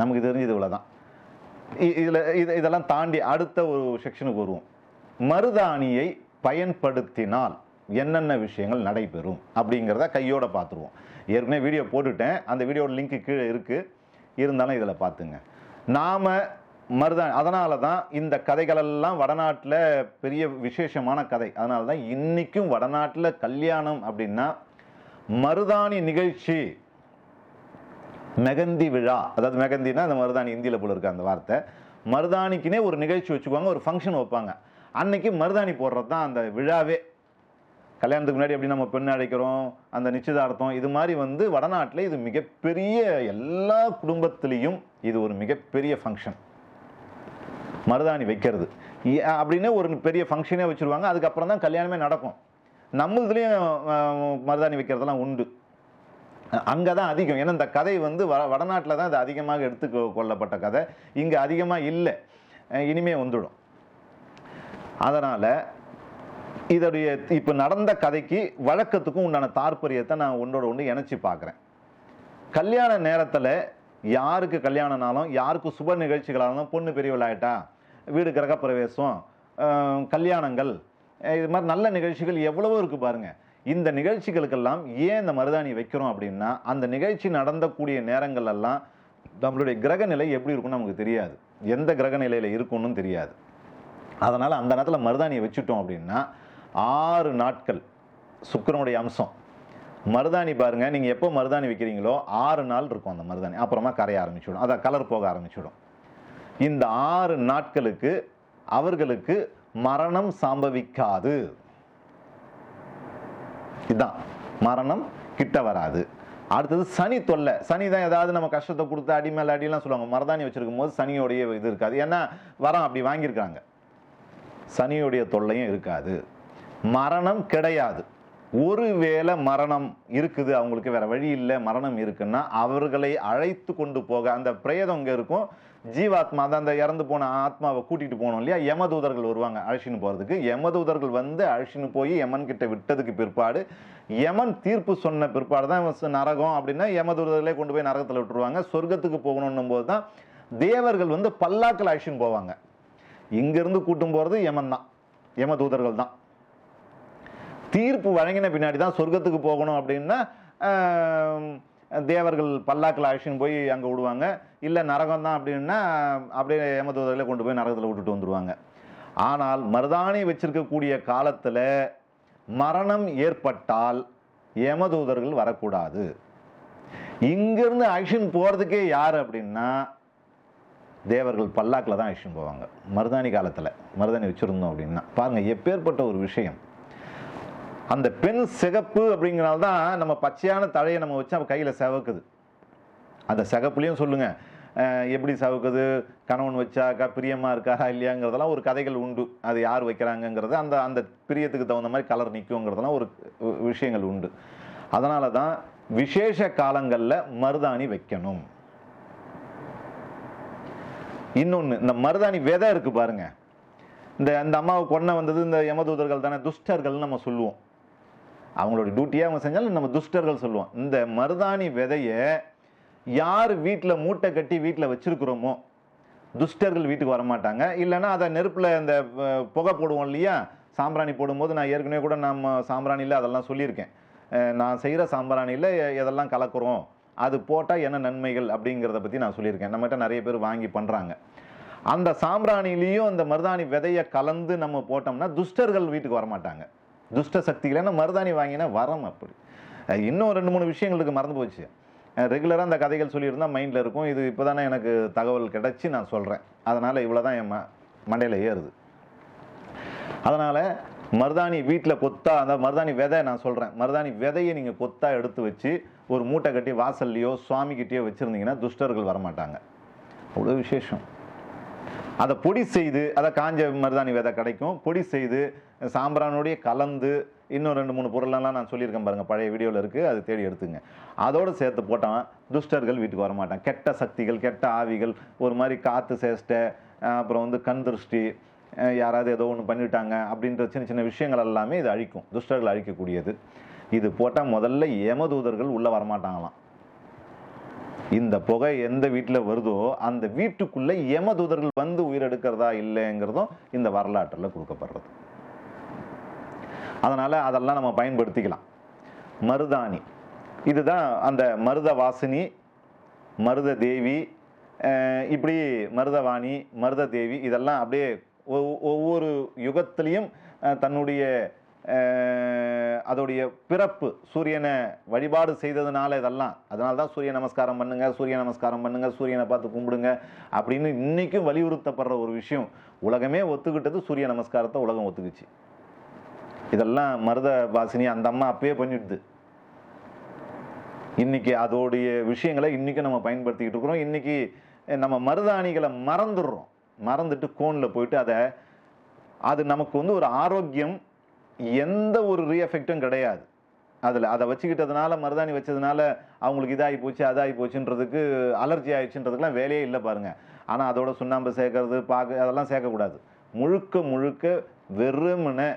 நமக்கு தெரிஞ்சது இவ்வளோ தான் இதில் இது இதெல்லாம் தாண்டி அடுத்த ஒரு செக்ஷனுக்கு வருவோம் மருதாணியை பயன்படுத்தினால் என்னென்ன விஷயங்கள் நடைபெறும் அப்படிங்கிறத கையோட பார்த்துருவோம் ஏற்கனவே வீடியோ போட்டுவிட்டேன் அந்த வீடியோட லிங்க்கு கீழே இருக்குது இருந்தாலும் இதில் பார்த்துங்க நாம் மருதான் அதனால தான் இந்த கதைகளெல்லாம் வடநாட்டில் பெரிய விசேஷமான கதை அதனால தான் இன்றைக்கும் வடநாட்டில் கல்யாணம் அப்படின்னா மருதாணி நிகழ்ச்சி மெகந்தி விழா அதாவது மெகந்தினா அந்த மருதாணி இந்தியில் போல இருக்க அந்த வார்த்தை மருதாணிக்குனே ஒரு நிகழ்ச்சி வச்சுக்குவாங்க ஒரு ஃபங்க்ஷன் வைப்பாங்க அன்னைக்கு மருதாணி போடுறது தான் அந்த விழாவே கல்யாணத்துக்கு முன்னாடி எப்படி நம்ம பெண் அழைக்கிறோம் அந்த நிச்சயதார்த்தம் இது மாதிரி வந்து வடநாட்டில் இது மிகப்பெரிய எல்லா குடும்பத்திலையும் இது ஒரு மிகப்பெரிய ஃபங்க்ஷன் மருதாணி வைக்கிறது அப்படின்னு ஒரு பெரிய ஃபங்க்ஷனே வச்சுருவாங்க அதுக்கப்புறம் தான் கல்யாணமே நடக்கும் நம்மளதுலேயும் மருதாணி வைக்கிறதெல்லாம் உண்டு அங்கே தான் அதிகம் ஏன்னா இந்த கதை வந்து வ வடநாட்டில் தான் அது அதிகமாக எடுத்து கொள்ளப்பட்ட கதை இங்கே அதிகமாக இல்லை இனிமே வந்துடும் அதனால் இதோடைய இப்போ நடந்த கதைக்கு வழக்கத்துக்கும் உண்டான தாற்பரியத்தை நான் ஒன்றோட ஒன்று இணைச்சி பார்க்குறேன் கல்யாண நேரத்தில் யாருக்கு கல்யாணம்னாலும் யாருக்கு சுப நிகழ்ச்சிகளாலும் பொண்ணு ஆகிட்டா வீடு கிரக பிரவேசம் கல்யாணங்கள் இது மாதிரி நல்ல நிகழ்ச்சிகள் எவ்வளவோ இருக்குது பாருங்கள் இந்த நிகழ்ச்சிகளுக்கெல்லாம் ஏன் இந்த மருதாணி வைக்கிறோம் அப்படின்னா அந்த நிகழ்ச்சி நடந்தக்கூடிய நேரங்களெல்லாம் நம்மளுடைய கிரக நிலை எப்படி இருக்கும்னு நமக்கு தெரியாது எந்த கிரக நிலையில் இருக்கும்னு தெரியாது அதனால் அந்த நேரத்தில் மருதாணியை வச்சுட்டோம் அப்படின்னா ஆறு நாட்கள் சுக்கரனுடைய அம்சம் மருதாணி பாருங்கள் நீங்கள் எப்போ மருதாணி வைக்கிறீங்களோ ஆறு நாள் இருக்கும் அந்த மருதாணி அப்புறமா கரைய ஆரம்பிச்சுடும் அதை கலர் போக ஆரம்பிச்சுடும் இந்த ஆறு நாட்களுக்கு அவர்களுக்கு மரணம் சம்பவிக்காது இதுதான் மரணம் கிட்ட வராது அடுத்தது சனி தொல்லை சனி தான் ஏதாவது நம்ம கஷ்டத்தை கொடுத்து அடி மேலே அடிலாம் சொல்லுவாங்க மருதாணி வச்சுருக்கும் போது சனியோடைய இது இருக்காது ஏன்னா வரம் அப்படி வாங்கியிருக்காங்க சனியுடைய தொல்லையும் இருக்காது மரணம் கிடையாது ஒருவேளை மரணம் இருக்குது அவங்களுக்கு வேற வழி இல்லை மரணம் இருக்குன்னா அவர்களை அழைத்து கொண்டு போக அந்த பிரேதம் அங்கே இருக்கும் ஜீவாத்மா அந்த அந்த இறந்து போன ஆத்மாவை கூட்டிகிட்டு போனோம் இல்லையா யமதூதர்கள் வருவாங்க அழிச்சின்னு போகிறதுக்கு யமதூதர்கள் வந்து அழிச்சின்னு போய் யமன் கிட்ட விட்டதுக்கு பிற்பாடு யமன் தீர்ப்பு சொன்ன பிற்பாடு தான் நரகம் அப்படின்னா யமதூதர்களே கொண்டு போய் நரகத்தில் விட்டுருவாங்க சொர்க்கத்துக்கு போகணுன்னும் போது தான் தேவர்கள் வந்து பல்லாக்கள் அழிச்சின்னு போவாங்க இங்கேருந்து கூட்டும் போகிறது யமன் தான் யமதூதர்கள் தான் தீர்ப்பு வழங்கின பின்னாடி தான் சொர்க்கத்துக்கு போகணும் அப்படின்னா தேவர்கள் பல்லாக்கில் அழிச்சின்னு போய் அங்கே விடுவாங்க இல்லை நரகம் தான் அப்படின்னா அப்படியே ஏமதுவதில் கொண்டு போய் நரகத்தில் விட்டுட்டு வந்துடுவாங்க ஆனால் மருதாணி வச்சிருக்கக்கூடிய காலத்தில் மரணம் ஏற்பட்டால் யமதூதர்கள் வரக்கூடாது இங்கிருந்து ஐஷின் போகிறதுக்கே யார் அப்படின்னா தேவர்கள் பல்லாக்கில் தான் ஐஷின் போவாங்க மருதாணி காலத்தில் மருதாணி வச்சுருந்தோம் அப்படின்னா பாருங்கள் எப்பேற்பட்ட ஒரு விஷயம் அந்த பெண் சிகப்பு அப்படிங்கிறனால தான் நம்ம பச்சையான தழையை நம்ம வச்சு அவள் கையில் செவக்குது அந்த சிகப்புலேயும் சொல்லுங்கள் எப்படி சவுக்குது கணவன் வச்சாக்கா பிரியமாக இருக்காரா இல்லையாங்கிறதெல்லாம் ஒரு கதைகள் உண்டு அது யார் வைக்கிறாங்கங்கிறது அந்த அந்த பிரியத்துக்கு தகுந்த மாதிரி கலர் நிற்குங்கிறதெல்லாம் ஒரு விஷயங்கள் உண்டு அதனால தான் விசேஷ காலங்களில் மருதாணி வைக்கணும் இன்னொன்று இந்த மருதாணி விதை இருக்குது பாருங்கள் இந்த இந்த அம்மாவுக்கு கொன்ன வந்தது இந்த யமதூதர்கள் தானே துஷ்டர்கள்னு நம்ம சொல்லுவோம் அவங்களோட டியூட்டியாக அவங்க செஞ்சாலும் நம்ம துஷ்டர்கள் சொல்லுவோம் இந்த மருதாணி விதையை யார் வீட்டில் மூட்டை கட்டி வீட்டில் வச்சுருக்குறோமோ துஷ்டர்கள் வீட்டுக்கு வரமாட்டாங்க இல்லைன்னா அதை நெருப்பில் இந்த புகை போடுவோம் இல்லையா சாம்பிராணி போடும்போது நான் ஏற்கனவே கூட நம்ம சாம்பிராணியில் அதெல்லாம் சொல்லியிருக்கேன் நான் செய்கிற சாம்பிராணியில் எதெல்லாம் கலக்கிறோம் அது போட்டால் என்ன நன்மைகள் அப்படிங்கிறத பற்றி நான் சொல்லியிருக்கேன் நம்மகிட்ட நிறைய பேர் வாங்கி பண்ணுறாங்க அந்த சாம்பிராணிலையும் அந்த மருதாணி விதையை கலந்து நம்ம போட்டோம்னா துஷ்டர்கள் வீட்டுக்கு வரமாட்டாங்க துஷ்ட சக்திகள் ஏன்னா மருதாணி வாங்கினா வரம் அப்படி இன்னும் ரெண்டு மூணு விஷயங்களுக்கு மறந்து போச்சு ரெகுலராக அந்த கதைகள் சொல்லியிருந்தால் மைண்டில் இருக்கும் இது இப்போ தானே எனக்கு தகவல் கிடச்சி நான் சொல்கிறேன் அதனால் இவ்வளோ தான் என் ம மண்டையில் ஏறுது அதனால் மருதாணி வீட்டில் கொத்தா அந்த மருதாணி விதை நான் சொல்கிறேன் மருதாணி விதையை நீங்கள் கொத்தா எடுத்து வச்சு ஒரு மூட்டை கட்டி வாசல்லையோ சுவாமிக்கிட்டேயோ வச்சுருந்தீங்கன்னா துஷ்டர்கள் வரமாட்டாங்க அவ்வளோ விசேஷம் அதை பொடி செய்து அதை காஞ்ச மருதாணி விதை கிடைக்கும் பொடி செய்து சாம்பிரானுடைய கலந்து இன்னும் ரெண்டு மூணு பொருளெல்லாம் நான் சொல்லியிருக்கேன் பாருங்கள் பழைய வீடியோவில் இருக்குது அது தேடி எடுத்துங்க அதோடு சேர்த்து போட்டால் துஷ்டர்கள் வீட்டுக்கு வரமாட்டான் கெட்ட சக்திகள் கெட்ட ஆவிகள் ஒரு மாதிரி காற்று சேஷ்டை அப்புறம் வந்து கண் திருஷ்டி யாராவது ஏதோ ஒன்று பண்ணிட்டாங்க அப்படின்ற சின்ன சின்ன விஷயங்கள் எல்லாமே இது அழிக்கும் துஷ்டர்கள் அழிக்கக்கூடியது இது போட்டால் முதல்ல ஏமதூதர்கள் உள்ளே வரமாட்டாங்களாம் இந்த புகை எந்த வீட்டில் வருதோ அந்த வீட்டுக்குள்ளே ஏமதூதர்கள் வந்து உயிரெடுக்கிறதா இல்லைங்கிறதும் இந்த வரலாற்றில் கொடுக்கப்படுறது அதனால் அதெல்லாம் நம்ம பயன்படுத்திக்கலாம் மருதாணி இதுதான் அந்த மருத வாசினி மருத தேவி இப்படி மருதவாணி மருத தேவி இதெல்லாம் அப்படியே ஒவ்வொரு யுகத்திலையும் தன்னுடைய அதோடைய பிறப்பு சூரியனை வழிபாடு செய்ததுனால இதெல்லாம் அதனால தான் சூரிய நமஸ்காரம் பண்ணுங்கள் சூரிய நமஸ்காரம் பண்ணுங்கள் சூரியனை பார்த்து கும்பிடுங்க அப்படின்னு இன்றைக்கும் வலியுறுத்தப்படுற ஒரு விஷயம் உலகமே ஒத்துக்கிட்டது சூரிய நமஸ்காரத்தை உலகம் ஒத்துக்குச்சு இதெல்லாம் மருத வாசினி அந்த அம்மா அப்பயே பண்ணிடுது இன்னைக்கு அதோடைய விஷயங்களை இன்னைக்கு நம்ம பயன்படுத்திக்கிட்டு இருக்கிறோம் இன்னைக்கு நம்ம மருதாணிகளை மறந்துடுறோம் மறந்துட்டு கோனில் போயிட்டு அதை அது நமக்கு வந்து ஒரு ஆரோக்கியம் எந்த ஒரு ரீஎஃபெக்டும் கிடையாது அதில் அதை வச்சுக்கிட்டதுனால மருதாணி வச்சதுனால அவங்களுக்கு இதாகி போச்சு அதாகி போச்சுன்றதுக்கு அலர்ஜி ஆயிடுச்சுன்றதுக்கெலாம் வேலையே இல்லை பாருங்கள் ஆனால் அதோட சுண்ணாம்பு சேர்க்கறது பார்க்க அதெல்லாம் சேர்க்கக்கூடாது முழுக்க முழுக்க வெறுமனை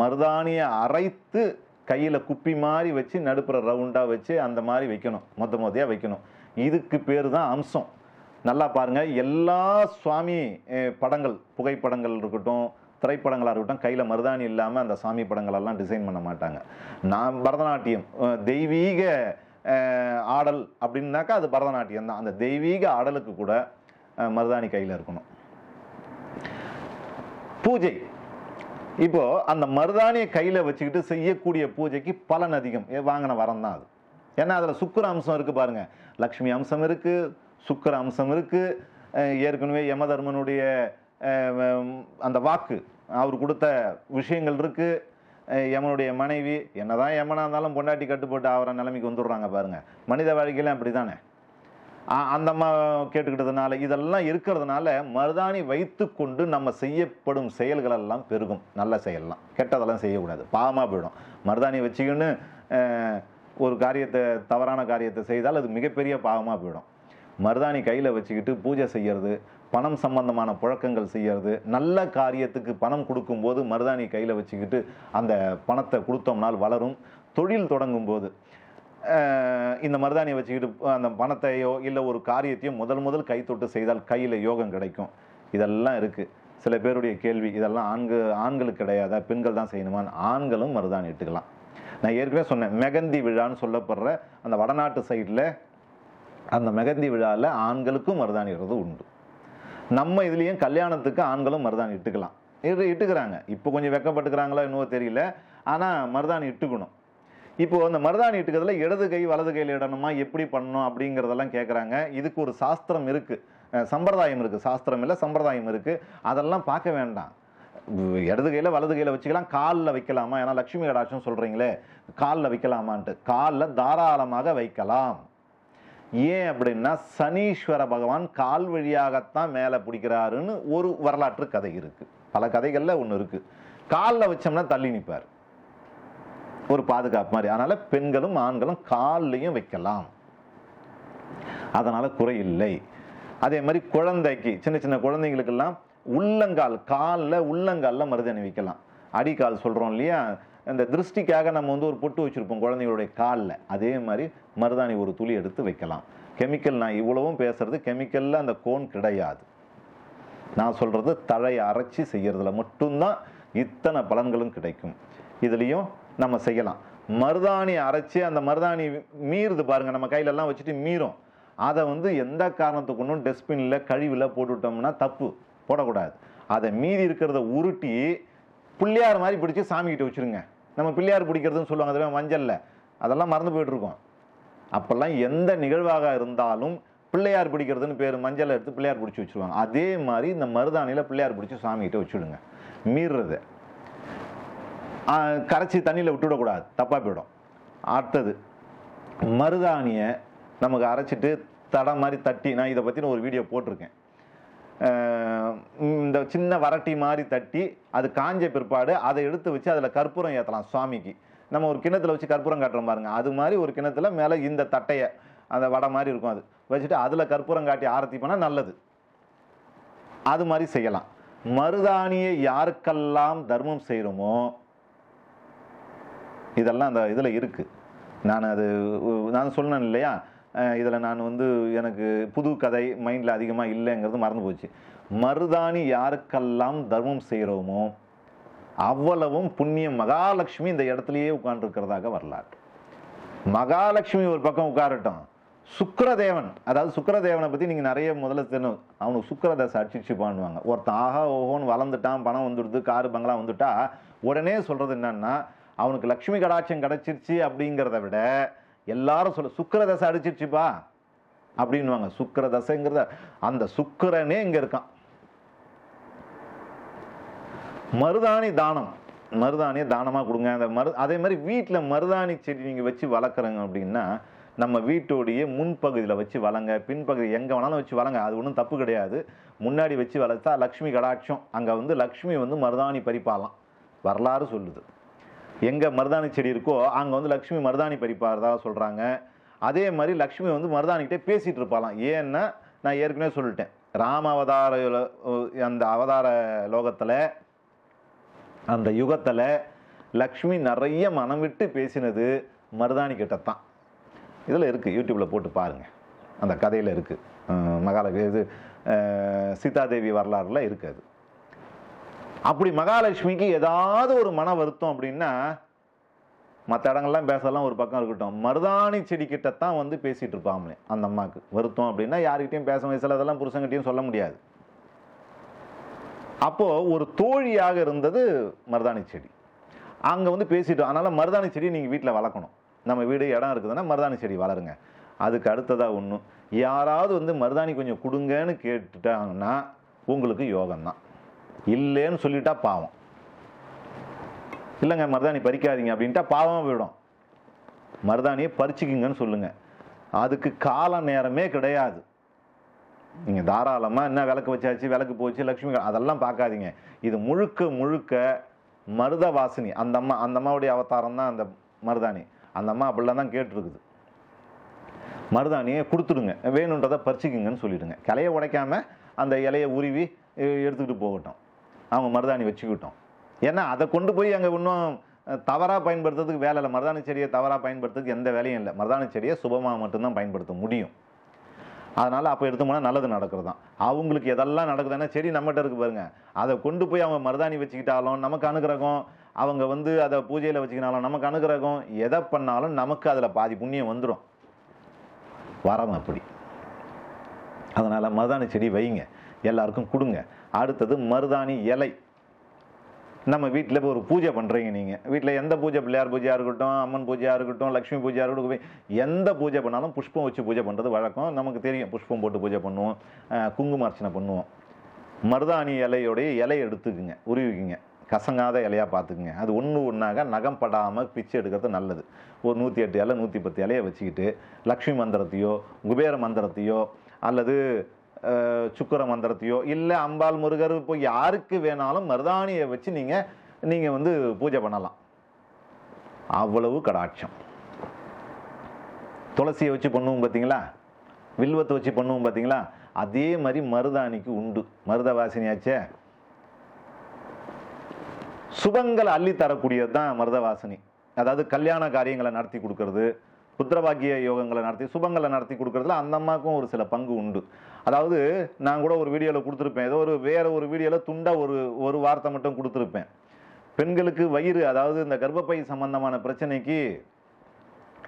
மருதாணியை அரைத்து கையில் குப்பி மாதிரி வச்சு நடுப்புற ரவுண்டாக வச்சு அந்த மாதிரி வைக்கணும் மொத்த மொதையாக வைக்கணும் இதுக்கு பேர் தான் அம்சம் நல்லா பாருங்கள் எல்லா சுவாமி படங்கள் புகைப்படங்கள் இருக்கட்டும் திரைப்படங்களாக இருக்கட்டும் கையில் மருதாணி இல்லாமல் அந்த சாமி படங்களெல்லாம் டிசைன் பண்ண மாட்டாங்க நான் பரதநாட்டியம் தெய்வீக ஆடல் அப்படின்னாக்கா அது பரதநாட்டியம் தான் அந்த தெய்வீக ஆடலுக்கு கூட மருதாணி கையில் இருக்கணும் பூஜை இப்போ அந்த மருதாணியை கையில் வச்சுக்கிட்டு செய்யக்கூடிய பூஜைக்கு பலன் அதிகம் வாங்கின வரம் தான் அது ஏன்னா அதில் சுக்கர அம்சம் இருக்குது பாருங்கள் லக்ஷ்மி அம்சம் இருக்குது சுக்கர அம்சம் இருக்குது ஏற்கனவே யமதர்மனுடைய அந்த வாக்கு அவர் கொடுத்த விஷயங்கள் இருக்குது யமனுடைய மனைவி என்னதான் யமனாக இருந்தாலும் பொண்டாட்டி கட்டுப்போட்டு ஆகிற நிலைமைக்கு வந்துடுறாங்க பாருங்கள் மனித வாழ்க்கையில் அப்படி தானே அந்த அம்மா கேட்டுக்கிட்டதுனால இதெல்லாம் இருக்கிறதுனால மருதாணி வைத்து கொண்டு நம்ம செய்யப்படும் செயல்களெல்லாம் பெருகும் நல்ல செயல்லாம் கெட்டதெல்லாம் செய்யக்கூடாது பாவமாக போயிடும் மருதாணி வச்சுக்கின்னு ஒரு காரியத்தை தவறான காரியத்தை செய்தால் அது மிகப்பெரிய பாவமாக போயிடும் மருதாணி கையில் வச்சுக்கிட்டு பூஜை செய்கிறது பணம் சம்பந்தமான புழக்கங்கள் செய்கிறது நல்ல காரியத்துக்கு பணம் கொடுக்கும்போது மருதாணி கையில் வச்சுக்கிட்டு அந்த பணத்தை கொடுத்தோம்னால் வளரும் தொழில் தொடங்கும் போது இந்த மருதாணியை வச்சுக்கிட்டு அந்த பணத்தையோ இல்லை ஒரு காரியத்தையோ முதல் முதல் கைத்தொட்டு செய்தால் கையில் யோகம் கிடைக்கும் இதெல்லாம் இருக்குது சில பேருடைய கேள்வி இதெல்லாம் ஆண்கு ஆண்களுக்கு கிடையாதா பெண்கள் தான் செய்யணுமான்னு ஆண்களும் மருதாணி இட்டுக்கலாம் நான் ஏற்கனவே சொன்னேன் மெகந்தி விழான்னு சொல்லப்படுற அந்த வடநாட்டு சைடில் அந்த மெகந்தி விழாவில் ஆண்களுக்கும் மருதாணி உண்டு நம்ம இதுலேயும் கல்யாணத்துக்கு ஆண்களும் மருதாணி இட்டுக்கலாம் இட்டுக்கிறாங்க இப்போ கொஞ்சம் வெக்கப்பட்டுக்கிறாங்களா இன்னும் தெரியல ஆனால் மருதாணி இட்டுக்கணும் இப்போது அந்த மருதாணி இட்டுக்கிறதுல இடது கை வலது கையில் இடணுமா எப்படி பண்ணணும் அப்படிங்கிறதெல்லாம் கேட்குறாங்க இதுக்கு ஒரு சாஸ்திரம் இருக்குது சம்பிரதாயம் இருக்குது சாஸ்திரம் இல்லை சம்பிரதாயம் இருக்குது அதெல்லாம் பார்க்க வேண்டாம் இடது கையில் வலது கையில் வச்சுக்கலாம் காலில் வைக்கலாமா ஏன்னா லக்ஷ்மி கடாட்சம் சொல்கிறீங்களே காலில் வைக்கலாமான்ட்டு காலில் தாராளமாக வைக்கலாம் ஏன் அப்படின்னா சனீஸ்வர பகவான் கால் வழியாகத்தான் மேலே பிடிக்கிறாருன்னு ஒரு வரலாற்று கதை இருக்குது பல கதைகளில் ஒன்று இருக்குது காலில் வச்சோம்னா தள்ளி நிற்பார் ஒரு பாதுகாப்பு மாதிரி அதனால் பெண்களும் ஆண்களும் கால்லையும் வைக்கலாம் அதனால் குறை இல்லை அதே மாதிரி குழந்தைக்கு சின்ன சின்ன குழந்தைங்களுக்கெல்லாம் உள்ளங்கால் காலில் உள்ளங்காலில் மருது அணிவிக்கலாம் அடிக்கால் சொல்கிறோம் இல்லையா இந்த திருஷ்டிக்காக நம்ம வந்து ஒரு பொட்டு வச்சுருப்போம் குழந்தைகளுடைய காலில் அதே மாதிரி மருதாணி ஒரு துளி எடுத்து வைக்கலாம் கெமிக்கல் நான் இவ்வளவும் பேசுகிறது கெமிக்கலில் அந்த கோன் கிடையாது நான் சொல்கிறது தழையை அரைச்சி செய்கிறதுல மட்டும்தான் இத்தனை பலன்களும் கிடைக்கும் இதுலேயும் நம்ம செய்யலாம் மருதாணி அரைச்சி அந்த மருதாணி மீறுது பாருங்கள் நம்ம கையிலெல்லாம் வச்சுட்டு மீறும் அதை வந்து எந்த காரணத்துக்கு ஒன்றும் டஸ்ட்பினில் கழிவில் போட்டுவிட்டோம்னா தப்பு போடக்கூடாது அதை மீறி இருக்கிறத உருட்டி பிள்ளையார் மாதிரி பிடிச்சி சாமிக்கிட்ட வச்சுருங்க நம்ம பிள்ளையார் பிடிக்கிறதுன்னு சொல்லுவாங்க அதெல்லாம் மஞ்சளில் அதெல்லாம் மறந்து போயிட்டுருக்கோம் அப்போல்லாம் எந்த நிகழ்வாக இருந்தாலும் பிள்ளையார் பிடிக்கிறதுன்னு பேர் மஞ்சளை எடுத்து பிள்ளையார் பிடிச்சி வச்சுருவாங்க அதே மாதிரி இந்த மருதாணியில் பிள்ளையார் பிடிச்சி சாமிகிட்ட வச்சுடுங்க மீறுறது கரைச்சி தண்ணியில் விட்டுவிடக்கூடாது தப்பாக போயிடும் அடுத்தது மருதாணியை நமக்கு அரைச்சிட்டு தடை மாதிரி தட்டி நான் இதை பற்றின ஒரு வீடியோ போட்டிருக்கேன் இந்த சின்ன வரட்டி மாதிரி தட்டி அது காஞ்ச பிற்பாடு அதை எடுத்து வச்சு அதில் கற்பூரம் ஏற்றலாம் சுவாமிக்கு நம்ம ஒரு கிணத்துல வச்சு கற்பூரம் காட்டுறோம் பாருங்க அது மாதிரி ஒரு கிணத்துல மேலே இந்த தட்டையை அந்த வடை மாதிரி இருக்கும் அது வச்சுட்டு அதில் கற்பூரம் காட்டி ஆரத்தி போனால் நல்லது அது மாதிரி செய்யலாம் மருதாணியை யாருக்கெல்லாம் தர்மம் செய்கிறோமோ இதெல்லாம் அந்த இதில் இருக்குது நான் அது நான் சொன்னேன் இல்லையா இதில் நான் வந்து எனக்கு புது கதை மைண்டில் அதிகமாக இல்லைங்கிறது மறந்து போச்சு மருதாணி யாருக்கெல்லாம் தர்மம் செய்கிறோமோ அவ்வளவும் புண்ணியம் மகாலட்சுமி இந்த இடத்துலையே உட்காந்துருக்கிறதாக வரலாறு மகாலட்சுமி ஒரு பக்கம் உட்காரட்டும் சுக்கரதேவன் அதாவது சுக்கரதேவனை பற்றி நீங்கள் நிறைய முதல்ல தெரியும் அவனுக்கு சுக்கரதாசை அடிச்சிச்சு பண்ணுவாங்க ஒருத்தன் ஆஹா ஓஹோன்னு வளர்ந்துட்டான் பணம் வந்துடுது காரு பங்களா வந்துட்டா உடனே சொல்கிறது என்னன்னா அவனுக்கு லக்ஷ்மி கடாட்சம் கிடச்சிருச்சு அப்படிங்கிறத விட எல்லாரும் சொல்ல சுக்கரதசை அடிச்சிருச்சுப்பா அப்படின்வாங்க சுக்கரதசைங்கிறத அந்த சுக்கரனே இங்கே இருக்கான் மருதாணி தானம் மருதாணியை தானமாக கொடுங்க அந்த மரு அதே மாதிரி வீட்டில் மருதாணி செடி நீங்கள் வச்சு வளர்க்குறங்க அப்படின்னா நம்ம வீட்டோடைய முன்பகுதியில் வச்சு வளங்க பின்பகுதி எங்கே வேணாலும் வச்சு வளங்க அது ஒன்றும் தப்பு கிடையாது முன்னாடி வச்சு வளர்த்தா லக்ஷ்மி கடாட்சம் அங்கே வந்து லக்ஷ்மி வந்து மருதாணி பறிப்பாலாம் வரலாறு சொல்லுது எங்கே மருதாணி செடி இருக்கோ அங்கே வந்து லக்ஷ்மி மருதாணி பறிப்பாரதா சொல்கிறாங்க அதே மாதிரி லக்ஷ்மி வந்து மருதாணிக்கிட்டே பேசிகிட்டு இருப்பாளாம் ஏன்னா நான் ஏற்கனவே சொல்லிட்டேன் ராம அவதார அந்த அவதார லோகத்தில் அந்த யுகத்தில் லக்ஷ்மி நிறைய மனம் விட்டு பேசினது மருதாணி கிட்ட தான் இதில் இருக்குது யூடியூப்பில் போட்டு பாருங்கள் அந்த கதையில் இருக்குது மகால இது சீதாதேவி வரலாறுல இருக்குது அது அப்படி மகாலட்சுமிக்கு ஏதாவது ஒரு மன வருத்தம் அப்படின்னா மற்ற இடங்கள்லாம் பேசலாம் ஒரு பக்கம் இருக்கட்டும் மருதாணி செடி தான் வந்து பேசிகிட்டு இருப்பாங்களே அந்த அம்மாவுக்கு வருத்தம் அப்படின்னா யாருக்கிட்டையும் பேச வயசில் அதெல்லாம் புருஷங்கிட்டையும் சொல்ல முடியாது அப்போது ஒரு தோழியாக இருந்தது மருதாணி செடி அங்கே வந்து பேசிட்டோம் அதனால் மருதாணி செடி நீங்கள் வீட்டில் வளர்க்கணும் நம்ம வீடு இடம் இருக்குதுன்னா மருதாணி செடி வளருங்க அதுக்கு அடுத்ததாக ஒன்று யாராவது வந்து மருதாணி கொஞ்சம் கொடுங்கன்னு கேட்டுட்டாங்கன்னா உங்களுக்கு யோகம்தான் இல்லைன்னு சொல்லிட்டா பாவம் இல்லைங்க மருதாணி பறிக்காதீங்க அப்படின்ட்டா பாவமாக போயிடும் மருதாணியை பறிச்சுக்கிங்கன்னு சொல்லுங்கள் அதுக்கு கால நேரமே கிடையாது நீங்கள் தாராளமாக என்ன விளக்கு வச்சாச்சு விளக்கு போச்சு லக்ஷ்மி அதெல்லாம் பார்க்காதீங்க இது முழுக்க முழுக்க மருத வாசினி அந்த அம்மா அந்த அம்மாவுடைய அவதாரம் தான் அந்த மருதாணி அந்த அம்மா அப்படிலாம் தான் கேட்டுருக்குது மருதாணியை கொடுத்துடுங்க வேணுன்றதை பறிச்சுக்கிங்கன்னு சொல்லிடுங்க கிளையை உடைக்காமல் அந்த இலையை உருவி எடுத்துக்கிட்டு போகட்டும் அவங்க மருதாணி வச்சுக்கிட்டோம் ஏன்னா அதை கொண்டு போய் அங்கே இன்னும் தவறாக பயன்படுத்துறதுக்கு வேலை இல்லை மருதாணி செடியை தவறாக பயன்படுத்துறதுக்கு எந்த வேலையும் இல்லை மருதாணி செடியை சுபமாக மட்டும்தான் பயன்படுத்த முடியும் அதனால் அப்போ எடுத்து போனால் நல்லது நடக்கிறது தான் அவங்களுக்கு எதெல்லாம் நடக்குதுன்னா செடி நம்மகிட்ட இருக்குது பாருங்கள் அதை கொண்டு போய் அவங்க மருதாணி வச்சுக்கிட்டாலும் நமக்கு அனுகிரகம் அவங்க வந்து அதை பூஜையில் வச்சுக்கினாலும் நமக்கு அனுகிரகம் எதை பண்ணாலும் நமக்கு அதில் பாதி புண்ணியம் வந்துடும் வரம் அப்படி அதனால் மருதாணி செடி வைங்க எல்லாருக்கும் கொடுங்க அடுத்தது மருதாணி இலை நம்ம வீட்டில் இப்போ ஒரு பூஜை பண்ணுறீங்க நீங்கள் வீட்டில் எந்த பூஜை பிள்ளையார் பூஜையாக இருக்கட்டும் அம்மன் பூஜையாக இருக்கட்டும் லக்ஷ்மி பூஜையாக இருக்கட்டும் எந்த பூஜை பண்ணாலும் புஷ்பம் வச்சு பூஜை பண்ணுறது வழக்கம் நமக்கு தெரியும் புஷ்பம் போட்டு பூஜை பண்ணுவோம் குங்குமார்ச்சனை பண்ணுவோம் மருதாணி இலையோடைய இலை எடுத்துக்குங்க உருவிக்குங்க கசங்காத இலையாக பார்த்துக்குங்க அது ஒன்று ஒன்றாக நகம் படாமல் பிச்சு எடுக்கிறது நல்லது ஒரு நூற்றி எட்டு இலை நூற்றி பத்து இலையை வச்சுக்கிட்டு லக்ஷ்மி மந்திரத்தையோ குபேர மந்திரத்தையோ அல்லது சுக்கர மந்திரத்தையோ இல்லை அம்பாள் முருகர் இப்போ யாருக்கு வேணாலும் மருதாணியை வச்சு நீங்கள் நீங்கள் வந்து பூஜை பண்ணலாம் அவ்வளவு கடாட்சம் துளசியை வச்சு பண்ணுவோம் பார்த்தீங்களா வில்வத்தை வச்சு பண்ணுவோம் பார்த்தீங்களா அதே மாதிரி மருதாணிக்கு உண்டு மருத வாசனையாச்சே சுபங்களை அள்ளி தரக்கூடியது தான் மருத வாசனை அதாவது கல்யாண காரியங்களை நடத்தி கொடுக்கறது புத்திரபாகிய யோகங்களை நடத்தி சுபங்களை நடத்தி கொடுக்குறதுல அந்த அம்மாவுக்கும் ஒரு சில பங்கு உண்டு அதாவது நான் கூட ஒரு வீடியோவில் கொடுத்துருப்பேன் ஏதோ ஒரு வேறு ஒரு வீடியோவில் துண்டாக ஒரு ஒரு வார்த்தை மட்டும் கொடுத்துருப்பேன் பெண்களுக்கு வயிறு அதாவது இந்த கர்ப்பப்பை சம்பந்தமான பிரச்சனைக்கு